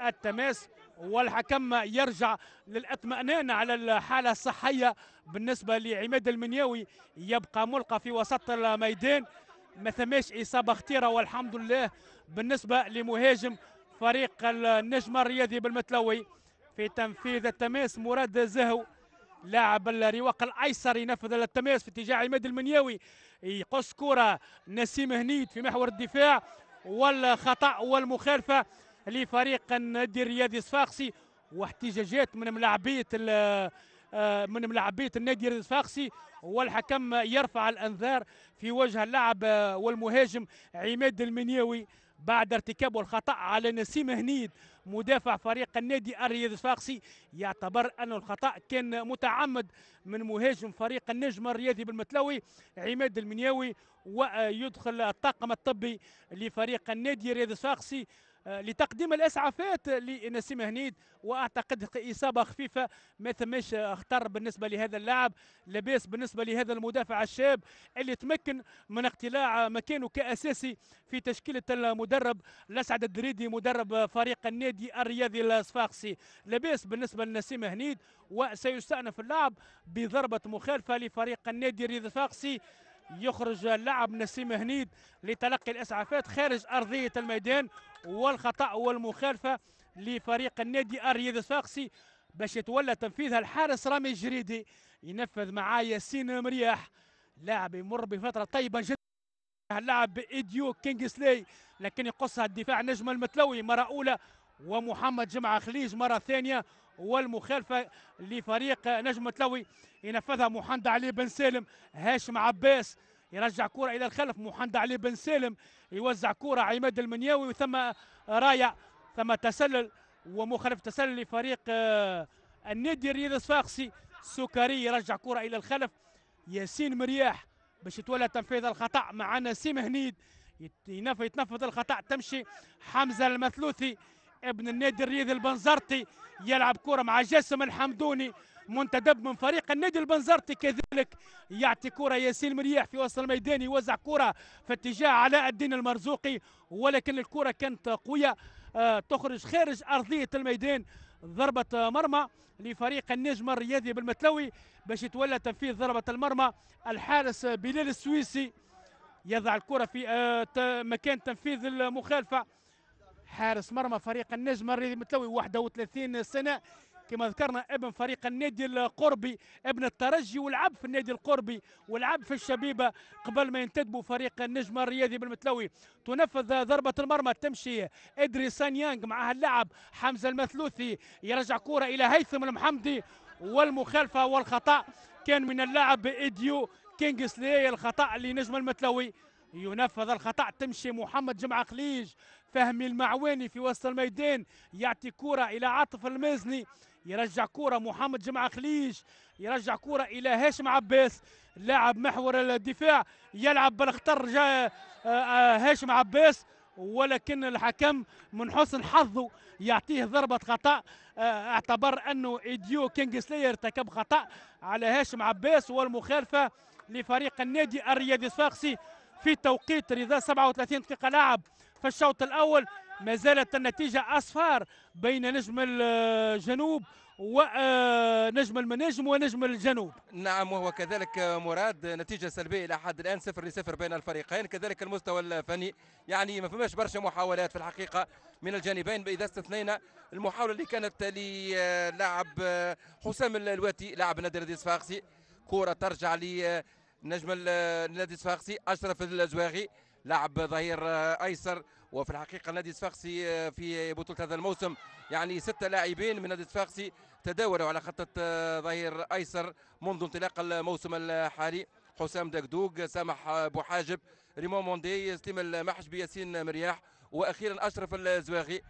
التماس والحكم يرجع للاطمئنان على الحاله الصحيه بالنسبه لعماد المنياوي يبقى ملقى في وسط الميدان ما ثماش اصابه خطيره والحمد لله بالنسبه لمهاجم فريق النجم الرياضي بالمتلوي في تنفيذ التماس مراد زهو لاعب الرواق الايسر ينفذ التماس في اتجاه عماد المنياوي يقص كره نسيم هنيد في محور الدفاع والخطا والمخالفه لفريق النادي الرياضي الصفاقسي واحتجاجات من ملاعبيه آه، من ملاعبيه النادي الصفاقسي والحكم يرفع الأنذار في وجه اللاعب آه، والمهاجم عماد المنيوي بعد ارتكابه الخطأ على نسيم هنيد مدافع فريق النادي الرياضي الصفاقسي يعتبر أن الخطأ كان متعمد من مهاجم فريق النجم الرياضي بالمتلوي عماد المنيوي ويدخل الطاقم الطبي لفريق النادي الرياضي الصفاقسي لتقديم الاسعافات لنسيم هنيد واعتقد اصابه خفيفه ما ثماش خطر بالنسبه لهذا اللاعب لاباس بالنسبه لهذا المدافع الشاب اللي تمكن من اقتلاع مكانه كاساسي في تشكيله المدرب الاسعد الدريدي مدرب فريق النادي الرياضي الصفاقسي لاباس بالنسبه لنسيم هنيد وسيستأنف اللعب بضربه مخالفه لفريق النادي الرياضي الصفاقسي يخرج اللاعب نسيم هنيد لتلقي الاسعافات خارج ارضيه الميدان والخطا والمخالفه لفريق النادي الرياضي الصفاقسي باش يتولى تنفيذها الحارس رامي الجريدي ينفذ مع ياسين مرياح لاعب يمر بفتره طيبه جدا اللاعب بإديو كينغسلي لكن يقصها الدفاع نجم المتلوي مره اولى ومحمد جمعه خليج مره ثانيه والمخالفة لفريق نجم تلوي ينفذها محمد علي بن سالم هاشم عباس يرجع كرة إلى الخلف محمد علي بن سالم يوزع كرة عماد المنياوي وثم رايع ثم تسلل ومخالف تسلل لفريق آه، النادي الرياضي الصفاقسي سكري يرجع كرة إلى الخلف ياسين مرياح باش يتولى تنفيذ الخطأ مع نسيم هنيد يتنفذ الخطأ تمشي حمزة المثلوثي ابن النادي الرياضي البنزرتي يلعب كرة مع جاسم الحمدوني منتدب من فريق النادي البنزرتي كذلك يعطي كرة ياسين مريح في وسط الميدان يوزع كرة في اتجاه علاء الدين المرزوقي ولكن الكرة كانت قوية آه، تخرج خارج أرضية الميدان ضربة مرمى لفريق النجم الرياضي بالمتلوي باش يتولى تنفيذ ضربة المرمى الحارس بلال السويسي يضع الكرة في آه، مكان تنفيذ المخالفة حارس مرمى فريق النجم الرياضي متلوي 31 سنه كما ذكرنا ابن فريق النادي القربي ابن الترجي ولعب في النادي القربي ولعب في الشبيبه قبل ما ينتدبوا فريق النجم الرياضي بالمتلوي تنفذ ضربه المرمى تمشي ادري سانيانغ معها اللاعب حمزه المثلوثي يرجع كوره الى هيثم المحمدي والمخالفه والخطا كان من اللاعب ايديو كينغسلي الخطا لنجم المتلوي ينفذ الخطا تمشي محمد جمعه خليج فهمي المعواني في وسط الميدان يعطي كرة إلى عاطف المازني يرجع كرة محمد جمعة خليج يرجع كرة إلى هاشم عباس لاعب محور الدفاع يلعب بالخطر جا آه، آه، هاشم عباس ولكن الحكم من حسن حظه يعطيه ضربة خطأ آه، اعتبر أنه إيديو كينج ارتكب خطأ على هاشم عباس والمخالفة لفريق النادي الرياضي الصفاقسي في توقيت رضا 37 دقيقة لاعب في الشوط الأول ما زالت النتيجة أصفار بين نجم الجنوب ونجم آه، المناجم ونجم الجنوب نعم وهو كذلك مراد نتيجة سلبية إلى حد الآن سفر لسفر بين الفريقين كذلك المستوى الفني يعني ما فماش برشا محاولات في الحقيقة من الجانبين إذا استثنينا المحاولة اللي كانت للاعب حسام الواتي لاعب نادي النادي الصفاقسي كرة ترجع لنجم النادي الصفاقسي أشرف الزواغي لاعب ظهير آه، ايسر وفي الحقيقه نادي صفاقسي آه، في بطوله هذا الموسم يعني ستة لاعبين من نادي صفاقسي تداولوا على خطة آه، ظهير ايسر منذ انطلاق الموسم الحالي حسام دكدوق سامح بوحاجب ريمون موندي سليم المحجبي ياسين مرياح واخيرا اشرف الزواغي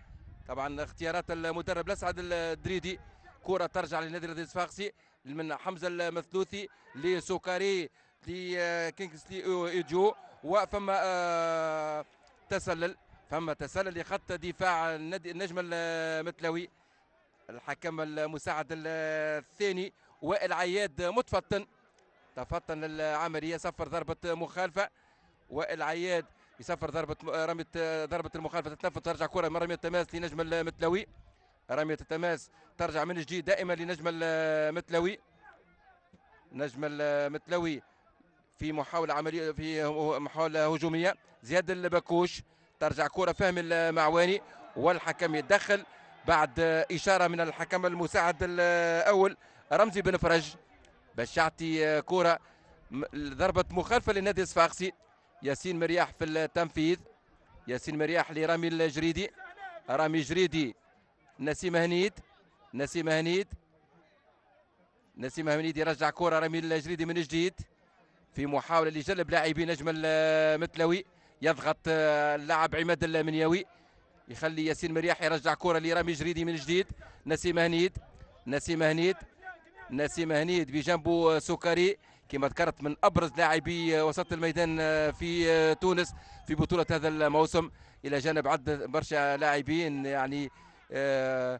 طبعا اختيارات المدرب الاسعد الدريدي كرة ترجع لنادي نادي صفاقسي من حمزة المثلوثي لسوكاري لكينغسلي ايجو وفما آه، تسلل فما تسلل لخط دفاع النجم المتلوي الحكم المساعد الثاني وائل عياد متفطن تفطن العملية صفر ضربة مخالفة وائل عياد يصفر ضربة آه، رمية آه، ضربة المخالفة تتنفذ ترجع كرة من رمية تماس لنجم المتلوي رمية التماس ترجع من جديد دائما لنجم المتلوي نجم المتلوي في محاولة عملية في محاولة هجومية زياد البكوش ترجع كرة فهم المعواني والحكم يدخل بعد إشارة من الحكم المساعد الأول رمزي بن فرج باش يعطي كرة ضربة مخالفة لنادي الصفاقسي ياسين مرياح في التنفيذ ياسين مرياح لرامي الجريدي رامي جريدي نسيم هنيد نسيم هنيد نسيم هنيد يرجع كرة رامي الجريدي من جديد في محاولة لجلب لاعبين نجم المتلوي يضغط آه، اللاعب عماد المنياوي يخلي ياسين مرياح يرجع كرة لرامي جريدي من جديد نسيم هنيد نسيم هنيد نسيم هنيد بجنبه آه، سكري كما ذكرت من ابرز لاعبي آه، وسط الميدان في تونس في بطوله هذا الموسم الى جانب عدد برشا لاعبين يعني آه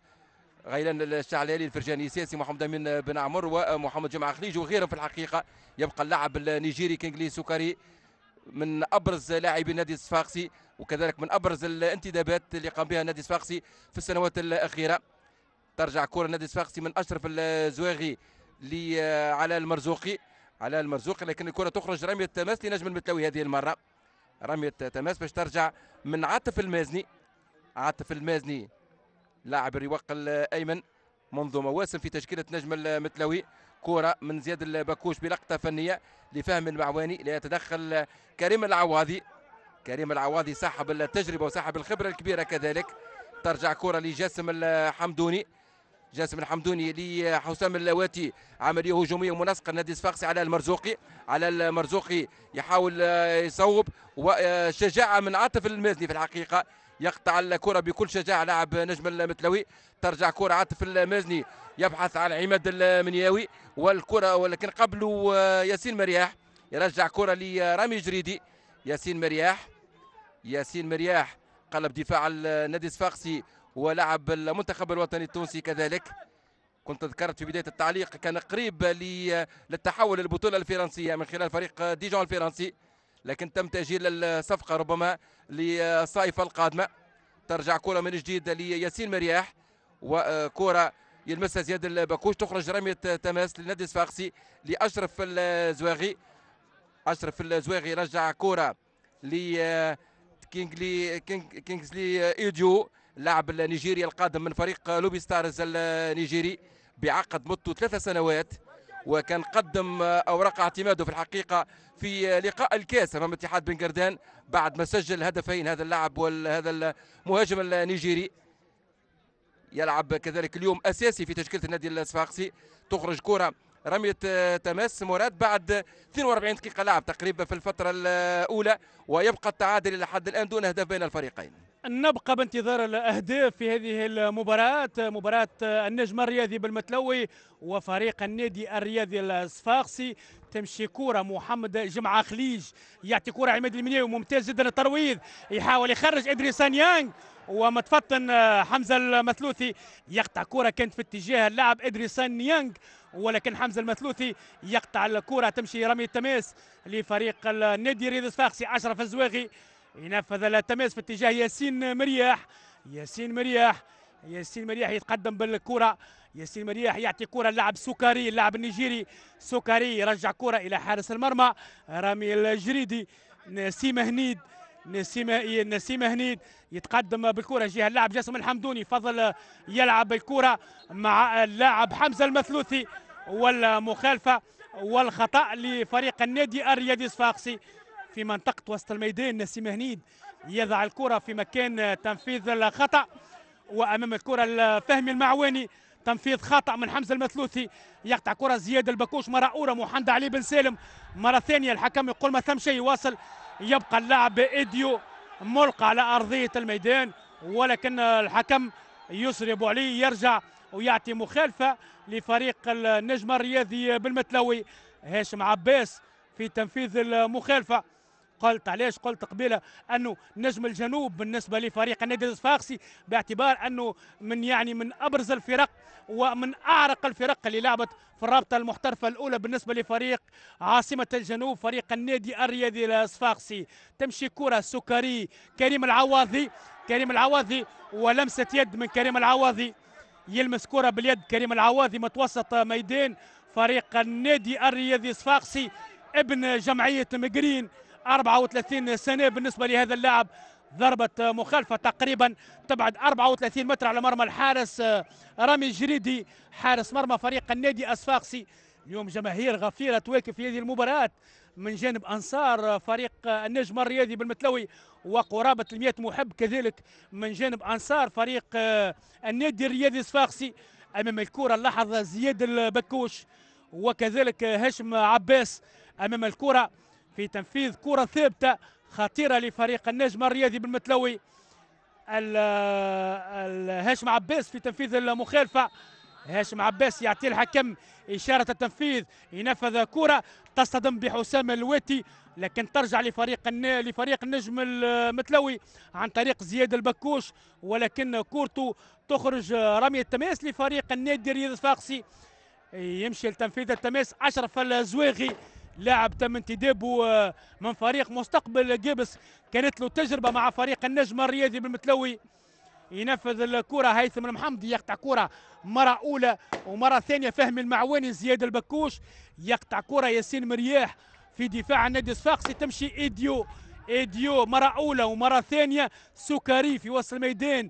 غيلان الشعلالي الفرجاني سياسي محمد امين بن عمر ومحمد جمعه خليج وغيرهم في الحقيقه يبقى اللاعب النيجيري كينغلي سكري من ابرز لاعبي نادي الصفاقسي وكذلك من ابرز الانتدابات اللي قام بها نادي الصفاقسي في السنوات الاخيره ترجع كره نادي الصفاقسي من اشرف الزواغي على آه، المرزوقي على المرزوقي لكن الكره تخرج رميه تماس لنجم المتلوي هذه المره رميه تماس باش ترجع من عاطف المازني عاطف المازني لاعب الرواق الايمن منذ مواسم في تشكيله نجم المتلوي كره من زياد البكوش بلقطه فنيه لفهم المعواني ليتدخل كريم العواضي كريم العواضي صاحب التجربه وصاحب الخبره الكبيره كذلك ترجع كره لجاسم الحمدوني جاسم الحمدوني لحسام اللواتي عملية هجومية منسقة نادي صفاقسي على المرزوقي على المرزوقي يحاول يصوب وشجاعة من عاطف المازني في الحقيقة يقطع الكره بكل شجاعه لاعب نجم المتلوي ترجع كره عاطف المازني يبحث عن عماد المنياوي والكره ولكن قبل آه، ياسين مرياح يرجع كره لرامي جريدي ياسين مرياح ياسين مرياح قلب دفاع النادي الصفاقسي ولعب المنتخب الوطني التونسي كذلك كنت ذكرت في بدايه التعليق كان قريب للتحول للبطوله الفرنسيه من خلال فريق ديجون الفرنسي لكن تم تأجيل الصفقة ربما للصيف القادمة ترجع كرة من جديد لياسين مرياح وكرة يلمسها زياد البكوش تخرج رمية تماس لنادي الصفاقسي لأشرف الزواغي أشرف الزواغي رجع كرة ل كينغلي كينغزلي ايديو لاعب النيجيري القادم من فريق لوبي ستارز النيجيري بعقد مدته ثلاثة سنوات وكان قدم اوراق اعتماده في الحقيقه في لقاء الكاس امام اتحاد بن قردان بعد ما سجل هدفين هذا اللاعب وهذا المهاجم النيجيري يلعب كذلك اليوم اساسي في تشكيله النادي الصفاقسي تخرج كره رمية آه، تماس مراد بعد 42 دقيقة لعب تقريبا في الفترة الأولى ويبقى التعادل إلى حد الآن دون هدف بين الفريقين نبقى بانتظار الاهداف في هذه المباراه مباراه النجم الرياضي بالمتلوي وفريق النادي الرياضي الصفاقسي تمشي كره محمد جمعه خليج يعطي كره عماد المنيوي ممتاز جدا الترويض يحاول يخرج ادريسان يانغ ومتفطن حمزه المثلوثي يقطع كره كانت في اتجاه اللاعب ادريسان يانغ ولكن حمزه المثلوثي يقطع الكره تمشي رمي التماس لفريق النادي الرياضي الصفاقسي اشرف الزواغي ينفذ التماس في اتجاه ياسين مرياح ياسين مرياح ياسين مرياح يتقدم بالكرة ياسين مرياح يعطي كرة اللاعب سكري اللاعب النيجيري سكري يرجع كرة إلى حارس المرمى رامي الجريدي نسيم هنيد نسيم نسيم هنيد يتقدم بالكرة جهة اللاعب جاسم الحمدوني فضل يلعب الكرة مع اللاعب حمزة المثلوثي والمخالفة والخطأ لفريق النادي الرياضي الصفاقسي في منطقة وسط الميدان نسيم هنيد يضع الكرة في مكان تنفيذ الخطأ وأمام الكرة الفهم المعواني تنفيذ خطأ من حمزة المثلوثي يقطع كرة زياد البكوش مرة أولى محمد علي بن سالم مرة ثانية الحكم يقول ما ثم شيء واصل يبقى اللاعب إيديو ملقى على أرضية الميدان ولكن الحكم يسرب عليه يرجع ويعطي مخالفة لفريق النجم الرياضي بالمتلوي هاشم عباس في تنفيذ المخالفة قلت علاش قلت قبيله انه نجم الجنوب بالنسبه لفريق النادي الصفاقسي باعتبار انه من يعني من ابرز الفرق ومن اعرق الفرق اللي لعبت في الرابطه المحترفه الاولى بالنسبه لفريق عاصمه الجنوب فريق النادي الرياضي الصفاقسي تمشي كره سكري كريم العواضي كريم العواضي ولمسه يد من كريم العواضي يلمس كره باليد كريم العواضي متوسط ميدان فريق النادي الرياضي الصفاقسي ابن جمعيه مقرين 34 سنة بالنسبة لهذا اللاعب ضربة مخالفة تقريبا تبعد 34 متر على مرمى الحارس آه، رامي جريدي حارس مرمى فريق النادي الصفاقسي اليوم جماهير غفيرة تواكب في هذه المباراة من جانب أنصار آه، فريق آه، النجم الرياضي بالمتلوي وقرابة 100 محب كذلك من جانب أنصار فريق النادي الرياضي الصفاقسي أمام الكرة لاحظ زياد البكوش وكذلك هشم عباس أمام الكرة في تنفيذ كرة ثابتة خطيرة لفريق النجم الرياضي بالمتلوي هاشم عباس في تنفيذ المخالفة هاشم عباس يعطي الحكم إشارة التنفيذ ينفذ كرة تصطدم بحسام الواتي لكن ترجع لفريق لفريق النجم المتلوي عن طريق زياد البكوش ولكن كورته تخرج رمية التماس لفريق النادي الرياضي الفاقسي يمشي لتنفيذ التماس أشرف الزواغي لاعب تم انتدابه من فريق مستقبل جيبس كانت له تجربه مع فريق النجم الرياضي بالمتلوي ينفذ الكره هيثم المحمدي يقطع كره مره اولى ومره ثانيه فهمي المعواني زياد البكوش يقطع كره ياسين مرياح في دفاع النادي الصفاقسي تمشي ايديو ايديو مره اولى ومره ثانيه سكري في وسط الميدان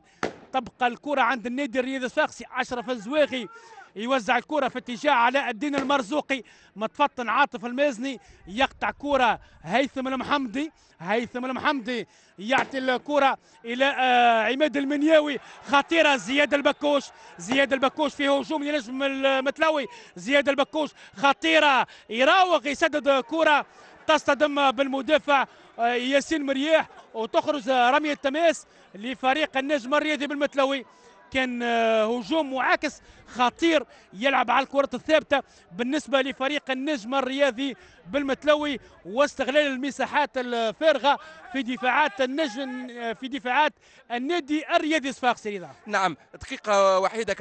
تبقى الكرة عند النادي الرياضي الساقسي أشرف الزواغي يوزع الكرة في اتجاه علاء الدين المرزوقي متفطن عاطف المازني يقطع كرة هيثم المحمدي هيثم المحمدي يعطي الكرة إلى آه، عماد المنياوي خطيرة زياد البكوش زياد البكوش في هجوم ينجم المتلوي زياد البكوش خطيرة يراوغ يسدد كرة تصطدم بالمدافع آه، ياسين مرياح وتخرج آه، رمية تماس لفريق النجم الرياضي بالمتلوي كان آه، هجوم معاكس خطير يلعب على الكرة الثابتة بالنسبة لفريق النجم الرياضي بالمتلوي واستغلال المساحات الفارغة في دفاعات النجم آه، في دفاعات النادي الرياضي صفاق سيدي نعم دقيقة وحيدة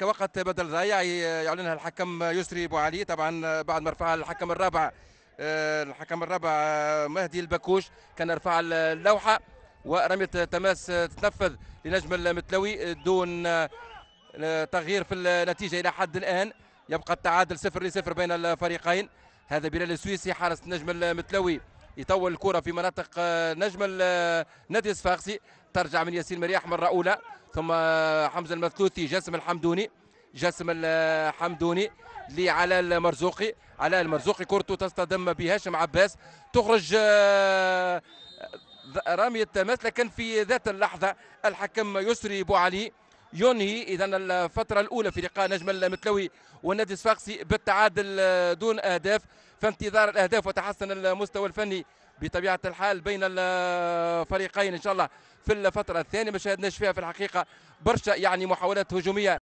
كوقت بدل ضايع يعلنها الحكم يسري بوعلي طبعا بعد ما رفعها الحكم الرابع آه، الحكم الرابع مهدي البكوش كان رفع اللوحة ورمية تماس تتنفذ لنجم المتلوي دون تغيير في النتيجة إلى حد الآن يبقى التعادل صفر لصفر بين الفريقين هذا بلال السويسي حارس نجم المتلوي يطول الكرة في مناطق نجم نادي الصفاقسي ترجع من ياسين مريح مرة أولى ثم حمزة المثلوثي جاسم الحمدوني جاسم الحمدوني لعلال المرزوقي علاء المرزوقي كرته تصطدم بهاشم عباس تخرج رامي التماس لكن في ذات اللحظة الحكم يسري بوعلي ينهي اذا الفتره الاولى في لقاء نجم المتلوي والنادي الصفاقسي بالتعادل آه، دون اهداف فانتظار الاهداف وتحسن المستوى الفني بطبيعه الحال بين الفريقين ان شاء الله في الفتره الثانيه ما شاهدناش فيها في الحقيقه برشا يعني محاولات هجوميه